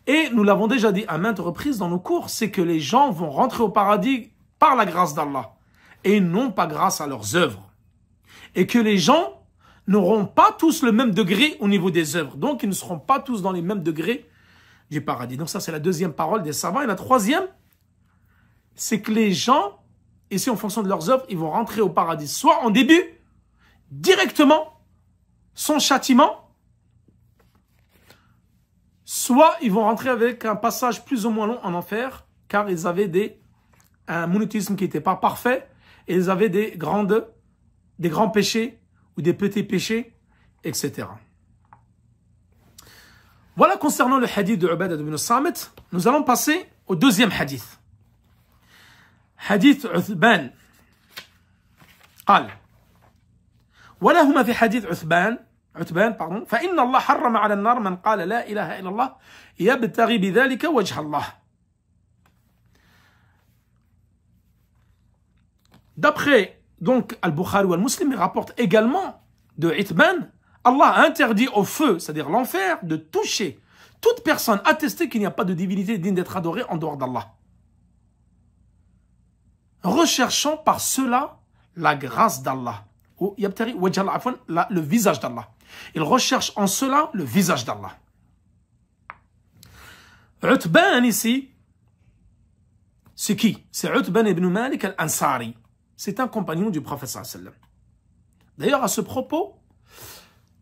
Et nous l'avons déjà dit à maintes reprises dans nos cours, c'est que les gens vont rentrer au paradis par la grâce d'Allah et non pas grâce à leurs œuvres. Et que les gens n'auront pas tous le même degré au niveau des œuvres. Donc ils ne seront pas tous dans les mêmes degrés du paradis. Donc ça c'est la deuxième parole des savants. Et la troisième, c'est que les gens, ici en fonction de leurs œuvres, ils vont rentrer au paradis. Soit en début, directement, sans châtiment, soit ils vont rentrer avec un passage plus ou moins long en enfer, car ils avaient des, un monothéisme qui n'était pas parfait, et ils avaient des, grandes, des grands péchés ou des petits péchés, etc. Voilà concernant le hadith de Ubad ibn Samit. Nous allons passer au deuxième hadith. حديث عثبان قال ولهما في حديث عثبان عتبان باردون فإن الله حرم على النار من قال لا إله إلا الله يبتغي بذلك وجه الله D'après donc Al-Bukhari ou Al-Muslim rapporte également de Itban, Allah interdit au feu, c'est-à-dire l'enfer, de toucher toute personne attestée qu'il n'y a pas de divinité digne d'être adorée en dehors d'Allah. recherchant par cela la grâce d'Allah. Ou le visage d'Allah. Il recherche en cela le visage d'Allah. Utban ici, c'est qui C'est Utban ibn Malik al-Ansari. C'est un compagnon du prophète D'ailleurs, à ce propos,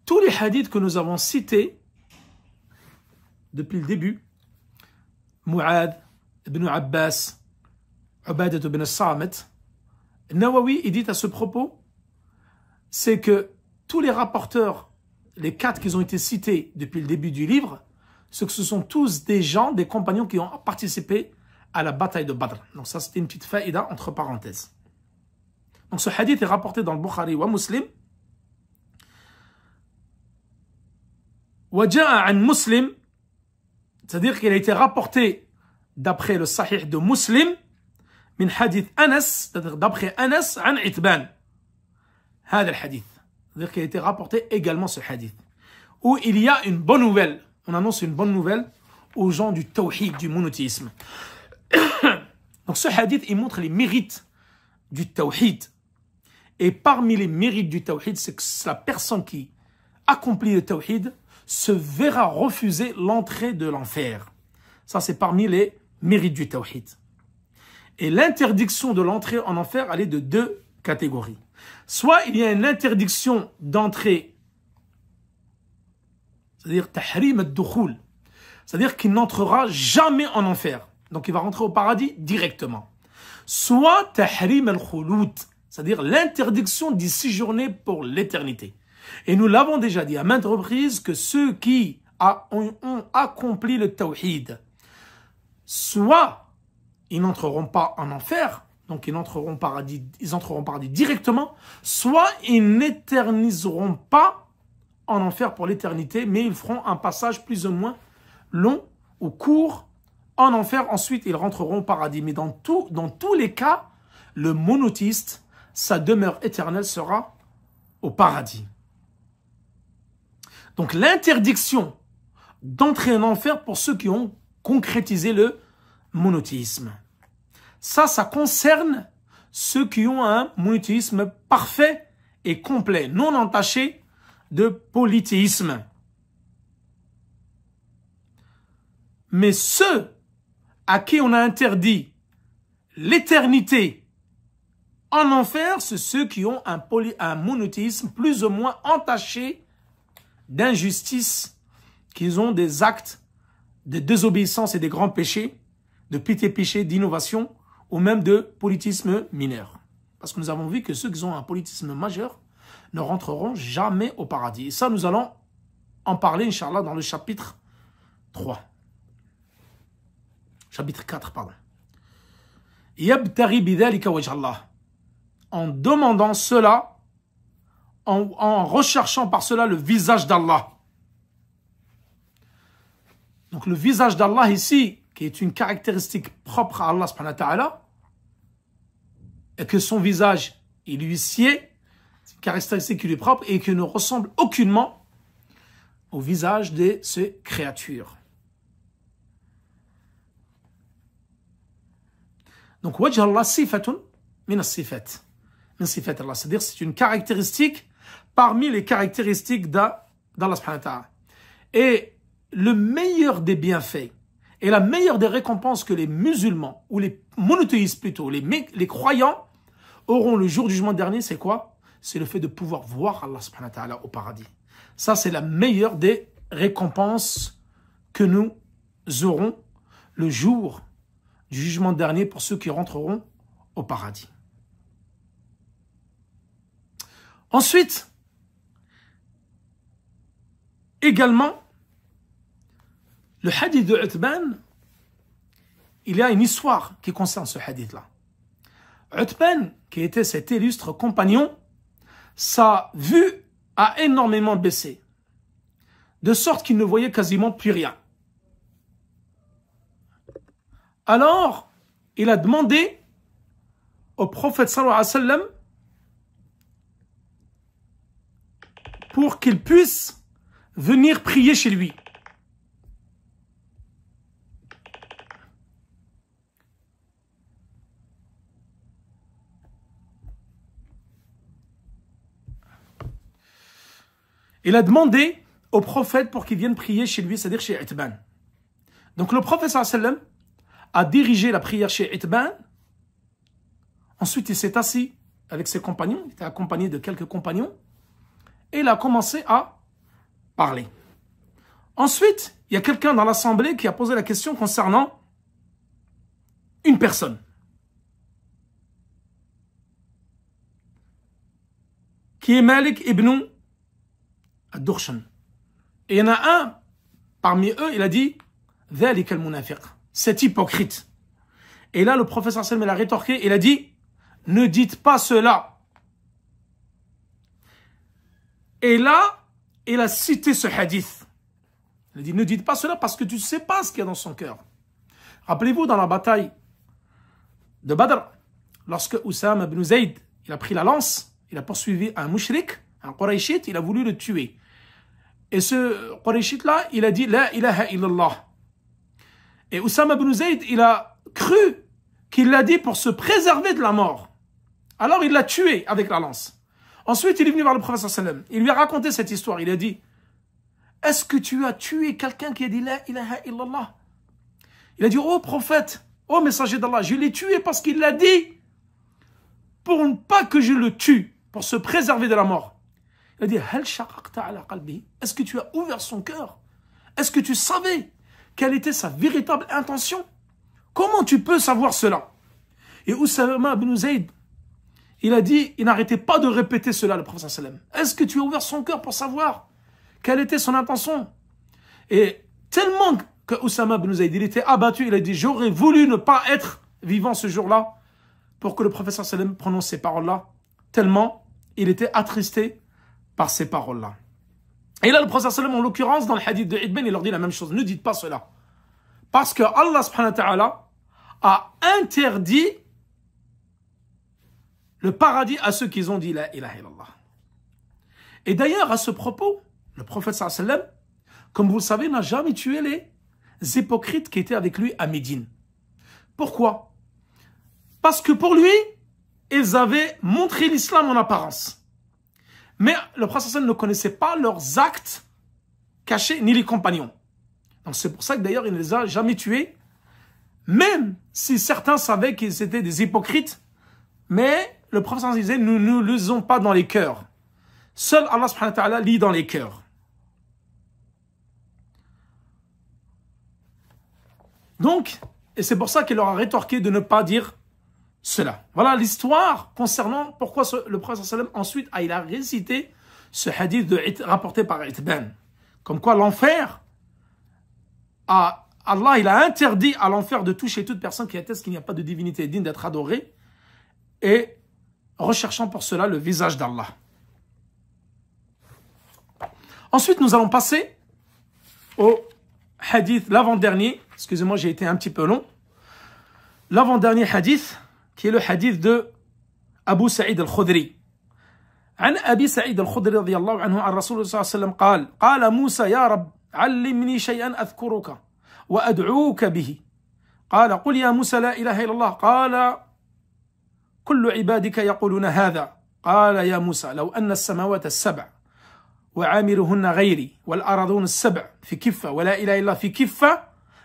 tous les hadiths que nous avons cités depuis le début, Mu'ad, Ibn Abbas, Ubadat ibn Samit. Nawawi, il dit à ce propos, c'est que tous les rapporteurs, les quatre qui ont été cités depuis le début du livre, ce que ce sont tous des gens, des compagnons qui ont participé à la bataille de Badr. Donc ça, c'était une petite faïda entre parenthèses. Donc ce hadith est rapporté dans le Bukhari wa Muslim. an Muslim, c'est-à-dire qu'il a été rapporté d'après le Sahih de Muslim, من d'après Anas عن عتبان هذا الحديث qui a été rapporté également ce hadith où il y a une bonne nouvelle on annonce une bonne nouvelle aux gens du tawhid du monothéisme donc ce hadith il montre les mérites du tawhid et parmi les mérites du tawhid c'est que la personne qui accomplit le tawhid se verra refuser l'entrée de l'enfer ça c'est parmi les mérites du tawhid et l'interdiction de l'entrée en enfer, elle est de deux catégories. Soit il y a une interdiction d'entrée, c'est-à-dire tahrim al-dukhul, c'est-à-dire qu'il n'entrera jamais en enfer. Donc il va rentrer au paradis directement. Soit tahrim al cest c'est-à-dire l'interdiction d'y séjourner pour l'éternité. Et nous l'avons déjà dit à maintes reprises que ceux qui ont accompli le tawhid, soit ils n'entreront pas en enfer, donc ils entreront, paradis, ils entreront paradis directement, soit ils n'éterniseront pas en enfer pour l'éternité, mais ils feront un passage plus ou moins long ou court en enfer, ensuite ils rentreront au paradis. Mais dans, dans tous les cas, le monotiste, sa demeure éternelle sera au paradis. Donc l'interdiction d'entrer en enfer pour ceux qui ont concrétisé le monothéisme. Ça, ça concerne ceux qui ont un monothéisme parfait et complet, non entaché de polythéisme. Mais ceux à qui on a interdit l'éternité en enfer, c'est ceux qui ont un, un monothéisme plus ou moins entaché d'injustice, qu'ils ont des actes de désobéissance et des grands péchés, de pitié péché, d'innovation, ou même de politisme mineur. Parce que nous avons vu que ceux qui ont un politisme majeur ne rentreront jamais au paradis. Et ça, nous allons en parler, Inch'Allah, dans le chapitre 3. Chapitre 4, pardon. bidalika En demandant cela, en, en recherchant par cela le visage d'Allah. Donc le visage d'Allah ici, qui est une caractéristique propre à Allah subhanahu wa ta'ala, et que son visage il lui sied, caractéristique qui lui est propre et qui ne ressemble aucunement au visage de ces créatures. Donc, C'est-à-dire, c'est une caractéristique parmi les caractéristiques d'Allah Et le meilleur des bienfaits et la meilleure des récompenses que les musulmans ou les monothéistes plutôt, les, croyants auront le jour du jugement dernier, c'est quoi C'est le fait de pouvoir voir Allah subhanahu wa ta'ala au paradis. Ça, c'est la meilleure des récompenses que nous aurons le jour du jugement dernier pour ceux qui rentreront au paradis. Ensuite, également, le hadith de Uthman il y a une histoire qui concerne ce hadith-là. Uthman, qui était cet illustre compagnon, sa vue a énormément baissé, de sorte qu'il ne voyait quasiment plus rien. Alors, il a demandé au prophète sallallahu alayhi pour qu'il puisse venir prier chez lui. Il a demandé au prophète pour qu'il vienne prier chez lui, c'est-à-dire chez Itban. Donc le prophète sallam a dirigé la prière chez Itban. Ensuite, il s'est assis avec ses compagnons, il était accompagné de quelques compagnons, et il a commencé à parler. Ensuite, il y a quelqu'un dans l'assemblée qui a posé la question concernant une personne. Qui est Malik ibn et il y en a un parmi eux, il a dit mon cet hypocrite. Et là, le professeur Salm l'a rétorqué, il a dit Ne dites pas cela. Et là, il a cité ce hadith. Il a dit Ne dites pas cela parce que tu ne sais pas ce qu'il y a dans son cœur. Rappelez-vous, dans la bataille de Badr, lorsque Oussam ibn Zayd il a pris la lance, il a poursuivi un mouchrik, un Qurayshite, il a voulu le tuer. Et ce Qurayshite là, il a dit La ilaha illallah. Et Oussama ibn Zayd, il a cru qu'il l'a dit pour se préserver de la mort. Alors il l'a tué avec la lance. Ensuite, il est venu vers le prophète sallam. Il lui a raconté cette histoire. Il a dit Est-ce que tu as tué quelqu'un qui a dit La ilaha illallah Il a dit Oh prophète, oh messager d'Allah, je l'ai tué parce qu'il l'a dit pour ne pas que je le tue, pour se préserver de la mort. Il a dit, est-ce que tu as ouvert son cœur Est-ce que tu savais quelle était sa véritable intention Comment tu peux savoir cela Et Oussama ibn Zayd, il a dit, il n'arrêtait pas de répéter cela, le professeur sallam. Est-ce que tu as ouvert son cœur pour savoir quelle était son intention Et tellement que Oussama ibn il était abattu, il a dit, j'aurais voulu ne pas être vivant ce jour-là pour que le professeur sallam prononce ces paroles-là, tellement il était attristé par ces paroles-là. Et là, le prophète sallam, en l'occurrence, dans le hadith de Ibn, il leur dit la même chose. Ne dites pas cela. Parce que Allah subhanahu wa ta'ala a interdit le paradis à ceux qui ont dit la ilaha illallah. Et d'ailleurs, à ce propos, le prophète sallam, comme vous le savez, n'a jamais tué les hypocrites qui étaient avec lui à Médine. Pourquoi Parce que pour lui, ils avaient montré l'islam en apparence. Mais le prophète ne connaissait pas leurs actes cachés ni les compagnons. Donc c'est pour ça que d'ailleurs il ne les a jamais tués, même si certains savaient qu'ils étaient des hypocrites, mais le prophète disait nous ne lisons pas dans les cœurs. Seul Allah subhanahu wa ta'ala lit dans les cœurs. Donc, et c'est pour ça qu'il leur a rétorqué de ne pas dire voilà l'histoire concernant pourquoi le prophète sallam ensuite a, ah, il a récité ce hadith de, rapporté par Itban. Comme quoi l'enfer, Allah il a interdit à l'enfer de toucher toute personne qui atteste qu'il n'y a pas de divinité digne d'être adorée et recherchant pour cela le visage d'Allah. Ensuite, nous allons passer au hadith, l'avant-dernier. Excusez-moi, j'ai été un petit peu long. L'avant-dernier hadith qui est le hadith de Abu Sa'id al-Khudri. عن أبي سعيد الخدري رضي الله عنه عن رسول الله صلى الله عليه وسلم قال قال موسى يا رب علمني شيئا أذكرك وأدعوك به قال قل يا موسى لا إله إلا الله قال كل عبادك يقولون هذا قال يا موسى لو أن السماوات السبع وعامرهن غيري والأراضون السبع في كفة ولا إله إلا الله في كفة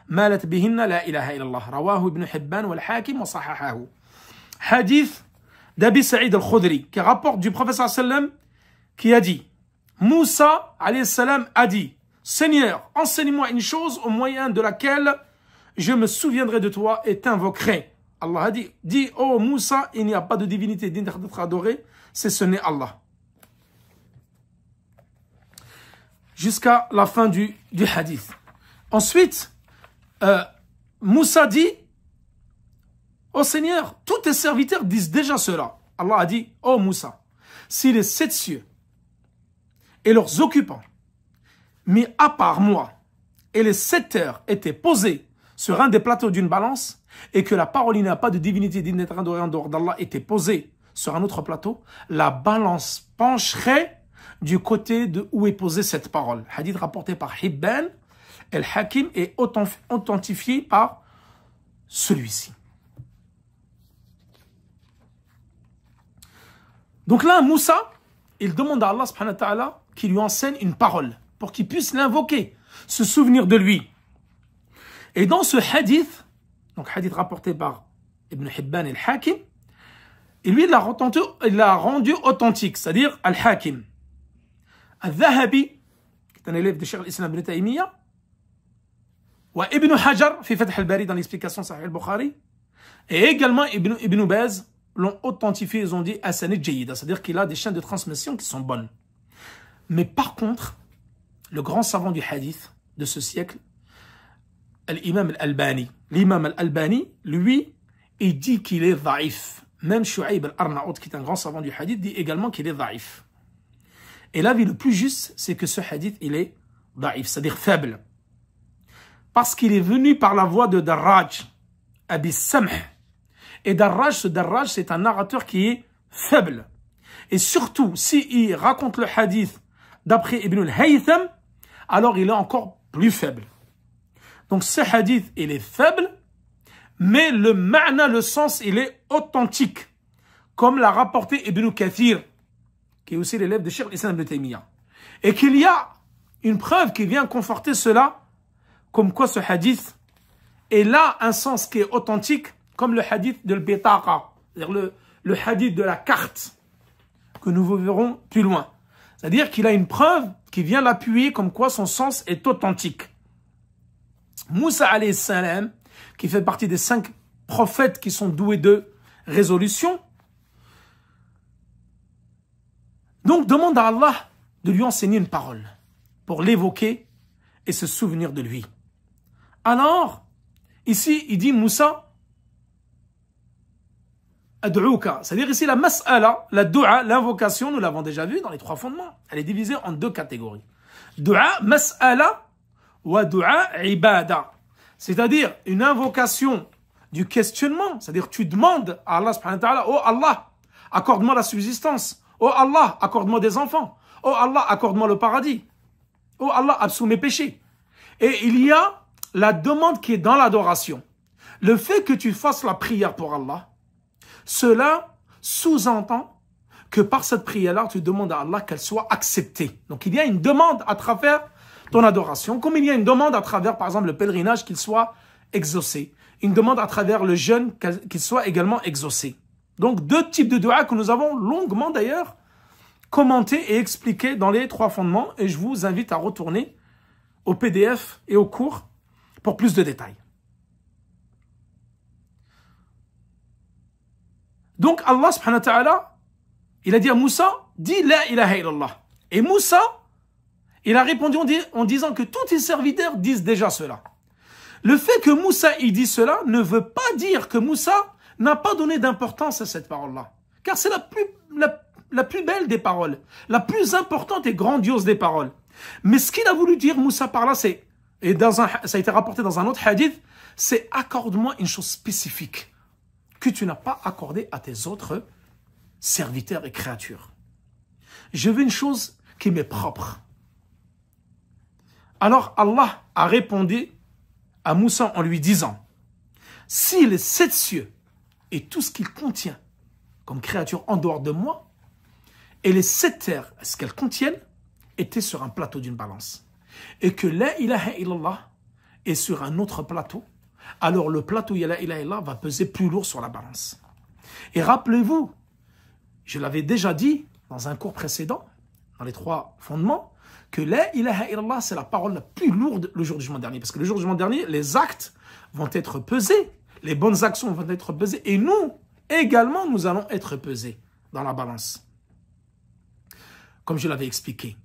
مالت بهن لا إله إلا الله رواه ابن حبان والحاكم وصححه hadith d'Abi Saïd al-Khudri, qui rapporte du professeur sallam qui a dit Moussa salam a dit Seigneur, enseigne-moi une chose au moyen de laquelle je me souviendrai de toi et t'invoquerai. Allah a dit Dis, oh Moussa, il n'y a pas de divinité digne d'être adorée, c'est ce n'est Allah. Jusqu'à la fin du, du hadith. Ensuite, euh, Moussa dit Ô Seigneur, tous tes serviteurs disent déjà cela. Allah a dit, ô Moussa, si les sept cieux et leurs occupants, mis à part moi, et les sept heures étaient posées sur un des plateaux d'une balance, et que la parole il n'y a pas de divinité d'Allah était posée sur un autre plateau, la balance pencherait du côté de où est posée cette parole. Hadith rapporté par Ibn El Hakim, est authentifié par celui-ci. Donc là, Moussa, il demande à Allah subhanahu wa ta'ala qu'il lui enseigne une parole pour qu'il puisse l'invoquer, se souvenir de lui. Et dans ce hadith, donc hadith rapporté par Ibn Hibban et al-Hakim, il lui, l'a rendu, authentique, c'est-à-dire al-Hakim. al zahabi qui est un élève de Cheikh al-Islam ibn et Ibn Hajar, fait Fath al-Bari dans l'explication Sahih al-Bukhari, et également Ibn, Ibn Baz l'ont authentifié, ils ont dit Hassanid Jayida, c'est-à-dire qu'il a des chaînes de transmission qui sont bonnes. Mais par contre, le grand savant du hadith de ce siècle, l'imam al-Albani, l'imam al-Albani, lui, il dit qu'il est daif. Même Shu'aib al-Arnaout, qui est un grand savant du hadith, dit également qu'il est daif. Et l'avis le plus juste, c'est que ce hadith, il est daif, c'est-à-dire faible. Parce qu'il est venu par la voie de Darraj, Abi Samh, et Darraj, ce Darraj, c'est un narrateur qui est faible. Et surtout, s'il il raconte le hadith d'après Ibn al-Haytham, alors il est encore plus faible. Donc ce hadith, il est faible, mais le ma'na, le sens, il est authentique, comme l'a rapporté Ibn Kathir, qui est aussi l'élève de Cheikh Islam de Et qu'il y a une preuve qui vient conforter cela, comme quoi ce hadith, est là un sens qui est authentique, comme le hadith de c'est-à-dire le, hadith de la carte, que nous verrons plus loin. C'est-à-dire qu'il a une preuve qui vient l'appuyer comme quoi son sens est authentique. Moussa salam, qui fait partie des cinq prophètes qui sont doués de résolution, donc demande à Allah de lui enseigner une parole pour l'évoquer et se souvenir de lui. Alors, ici, il dit Moussa, c'est-à-dire ici, la mas'ala, la dua, l'invocation, nous l'avons déjà vu dans les trois fondements. Elle est divisée en deux catégories. Dua, mas'ala, wa dua, ibada. C'est-à-dire une invocation du questionnement. C'est-à-dire tu demandes à Allah subhanahu wa ta'ala, oh Allah, accorde-moi la subsistance. Oh Allah, accorde-moi des enfants. Oh Allah, accorde-moi le paradis. Oh Allah, absous mes péchés. Et il y a la demande qui est dans l'adoration. Le fait que tu fasses la prière pour Allah, cela sous-entend que par cette prière-là, tu demandes à Allah qu'elle soit acceptée. Donc il y a une demande à travers ton adoration, comme il y a une demande à travers, par exemple, le pèlerinage qu'il soit exaucé. Une demande à travers le jeûne qu'il soit également exaucé. Donc deux types de dua que nous avons longuement d'ailleurs commenté et expliqué dans les trois fondements. Et je vous invite à retourner au PDF et au cours pour plus de détails. Donc Allah subhanahu wa ta'ala, il a dit à Moussa, dis la ilaha illallah. Et Moussa, il a répondu en, disant que tous ses serviteurs disent déjà cela. Le fait que Moussa il dit cela ne veut pas dire que Moussa n'a pas donné d'importance à cette parole-là. Car c'est la plus, la plus belle des paroles, la plus importante et grandiose des paroles. Mais ce qu'il a voulu dire Moussa par là, c'est, et dans un, ça a été rapporté dans un autre hadith, c'est accorde-moi une chose spécifique que tu n'as pas accordé à tes autres serviteurs et créatures. Je veux une chose qui m'est propre. Alors Allah a répondu à Moussa en lui disant, si les sept cieux et tout ce qu'il contient comme créature en dehors de moi, et les sept terres, ce qu'elles contiennent, étaient sur un plateau d'une balance, et que la ilaha illallah est sur un autre plateau, alors le plateau Yala Ilaha va peser plus lourd sur la balance. Et rappelez-vous, je l'avais déjà dit dans un cours précédent, dans les trois fondements, que la ilaha illallah, c'est la parole la plus lourde le jour du jugement dernier. Parce que le jour du jugement dernier, les actes vont être pesés, les bonnes actions vont être pesées, et nous, également, nous allons être pesés dans la balance. Comme je l'avais expliqué.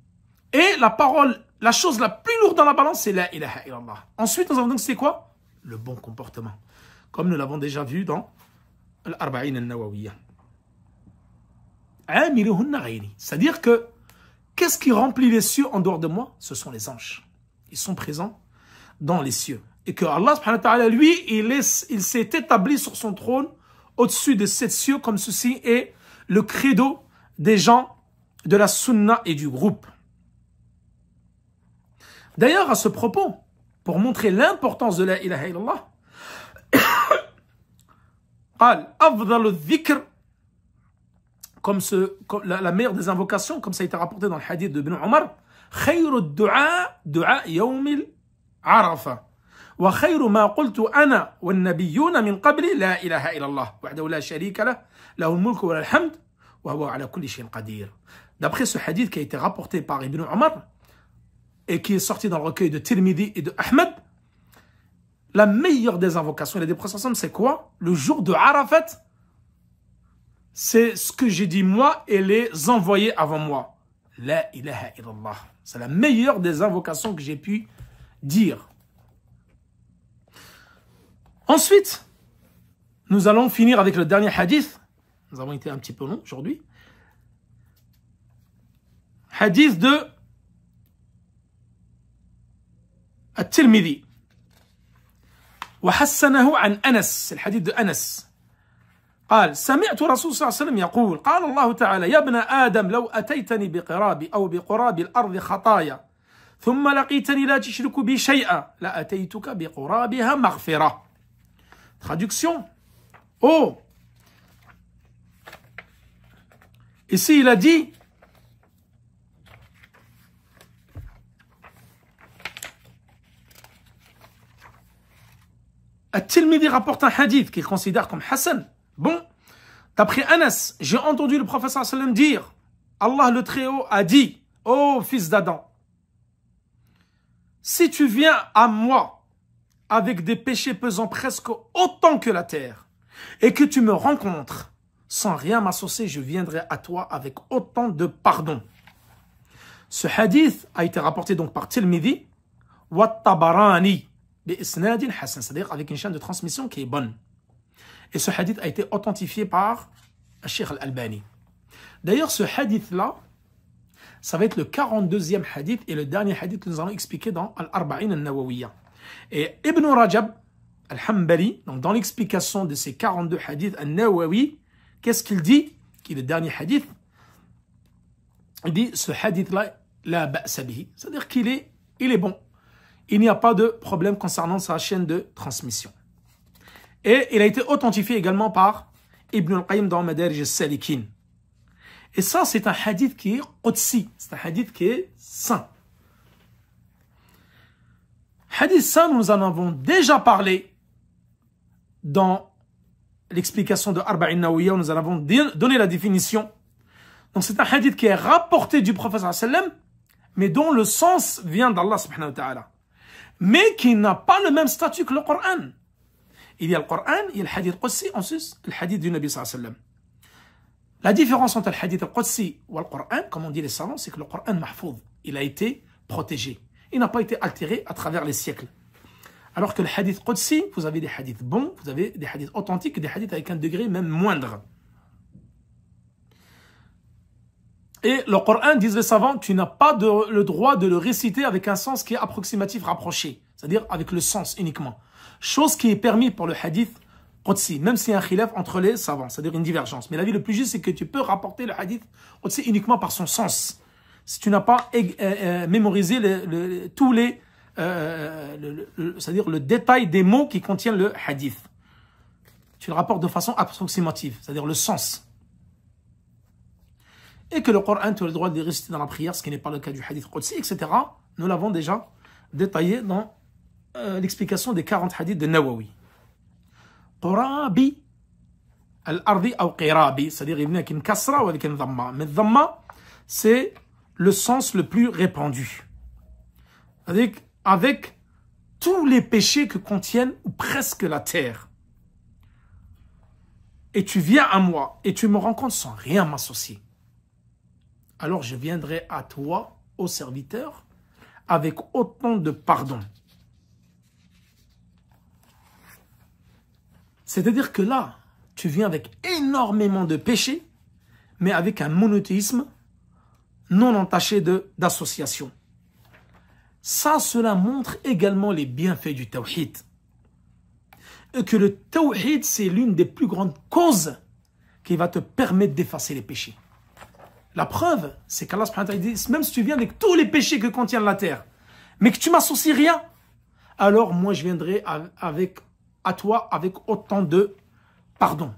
Et la parole, la chose la plus lourde dans la balance, c'est la ilaha illallah. Ensuite, nous avons donc, c'est quoi le bon comportement. Comme nous l'avons déjà vu dans l'Arba'in al-Nawawiyya. C'est-à-dire que qu'est-ce qui remplit les cieux en dehors de moi Ce sont les anges. Ils sont présents dans les cieux. Et que Allah, lui, il s'est établi sur son trône au-dessus de sept cieux comme ceci est le credo des gens de la sunna et du groupe. D'ailleurs, à ce propos, pour montrer l'importance de la ilaha illallah قال al comme, ce, la, meilleure des invocations comme ça a été rapporté dans le hadith de Ibn Omar خير الدعاء دعاء يوم عرفة وخير ما قلت أنا والنبيون من La لا إله إلا الله وحده لا شريك له له الملك وله wa وهو على كل شيء قدير D'après ce hadith qui a été rapporté par Ibn Omar, et qui est sorti dans le recueil de Tirmidhi et de Ahmed, la meilleure des invocations et des c'est quoi Le jour de Arafat, c'est ce que j'ai dit moi et les envoyés avant moi. La ilaha illallah. C'est la meilleure des invocations que j'ai pu dire. Ensuite, nous allons finir avec le dernier hadith. Nous avons été un petit peu long aujourd'hui. Hadith de الترمذي وحسنه عن أنس الحديث أنس قال سمعت رسول صلى الله عليه وسلم يقول قال الله تعالى يا ابن آدم لو أتيتني بقراب أو بقراب الأرض خطايا ثم لقيتني لا تشرك بي شيئا لأتيتك بقرابها مغفرة traduction oh ici il a dit at tilmidi rapporte un hadith qu'il considère comme Hassan. Bon, d'après Anas, j'ai entendu le professeur sallam dire Allah le Très-Haut a dit Ô oh, fils d'Adam, si tu viens à moi avec des péchés pesant presque autant que la terre et que tu me rencontres sans rien m'associer, je viendrai à toi avec autant de pardon. Ce hadith a été rapporté donc par « wa Tabarani c'est-à-dire avec une chaîne de transmission qui est bonne. Et ce hadith a été authentifié par Sheikh Al-Albani. D'ailleurs, ce hadith-là, ça va être le 42e hadith et le dernier hadith que nous allons expliquer dans Al-Arba'in al nawawiya Et Ibn Rajab al-Hambali, dans l'explication de ces 42 hadiths al-Nawawi, qu'est-ce qu'il dit Qui est le dernier hadith Il dit ce hadith-là, la C'est-à-dire qu'il est, il est bon il n'y a pas de problème concernant sa chaîne de transmission. Et il a été authentifié également par Ibn al-Qayyim dans Madarij al-Salikin. Et ça, c'est un hadith qui est Qudsi, c'est un hadith qui est saint. Hadith saint, nous en avons déjà parlé dans l'explication de Arba'in Nawiya, nous en avons donné la définition. Donc c'est un hadith qui est rapporté du prophète sallam, mais dont le sens vient d'Allah subhanahu wa ta'ala mais qui n'a pas le même statut que le Coran. Il y a le Coran, il y a le hadith Qudsi, ensuite le hadith du Nabi sallallahu La différence entre le hadith qudsi ou le Coran, comme on dit les savants, c'est que le Coran mahfoud, il a été protégé. Il n'a pas été altéré à travers les siècles. Alors que le hadith Qudsi, vous avez des hadiths bons, vous avez des hadiths authentiques, des hadiths avec un degré même moindre. Et le Coran, disent les savants, tu n'as pas le droit de le réciter avec un sens qui est approximatif, rapproché, c'est-à-dire avec le sens uniquement. Chose qui est permise pour le hadith Qudsi, même s'il y a un khilaf entre les savants, c'est-à-dire une divergence. Mais la vie le plus juste, c'est que tu peux rapporter le hadith Qudsi uniquement par son sens. Si tu n'as pas mémorisé le, tous les, euh, c'est-à-dire le détail des mots qui contiennent le hadith, tu le rapportes de façon approximative, c'est-à-dire le sens et que le Coran, a le droit de réciter dans la prière, ce qui n'est pas le cas du hadith Qudsi, etc. Nous l'avons déjà détaillé dans euh, l'explication des 40 hadiths de Nawawi. Qurabi al-ardi ou qirabi, c'est-à-dire il avec une kasra ou avec une dhamma. Mais dhamma, c'est le sens le plus répandu. avec avec tous les péchés que contiennent ou presque la terre. Et tu viens à moi et tu me rencontres sans rien m'associer alors je viendrai à toi, ô serviteur, avec autant de pardon. C'est-à-dire que là, tu viens avec énormément de péchés, mais avec un monothéisme non entaché d'association. Ça, cela montre également les bienfaits du tawhid. Et que le tawhid, c'est l'une des plus grandes causes qui va te permettre d'effacer les péchés. La preuve, c'est qu'Allah dit, même si tu viens avec tous les péchés que contient la terre, mais que tu m'associes rien, alors moi je viendrai à, avec, à toi avec autant de pardon.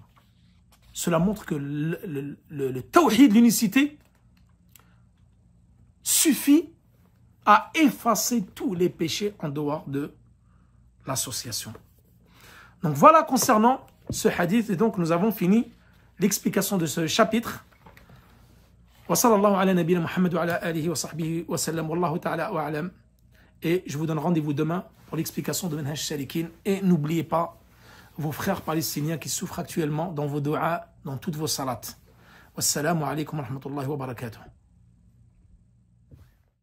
Cela montre que le, le, de l'unicité, suffit à effacer tous les péchés en dehors de l'association. Donc voilà concernant ce hadith, et donc nous avons fini l'explication de ce chapitre et je vous donne rendez-vous demain pour l'explication de Salikin et n'oubliez pas vos frères palestiniens qui souffrent actuellement dans vos doigts, dans toutes vos salates. Wassalamu alaikum wa wa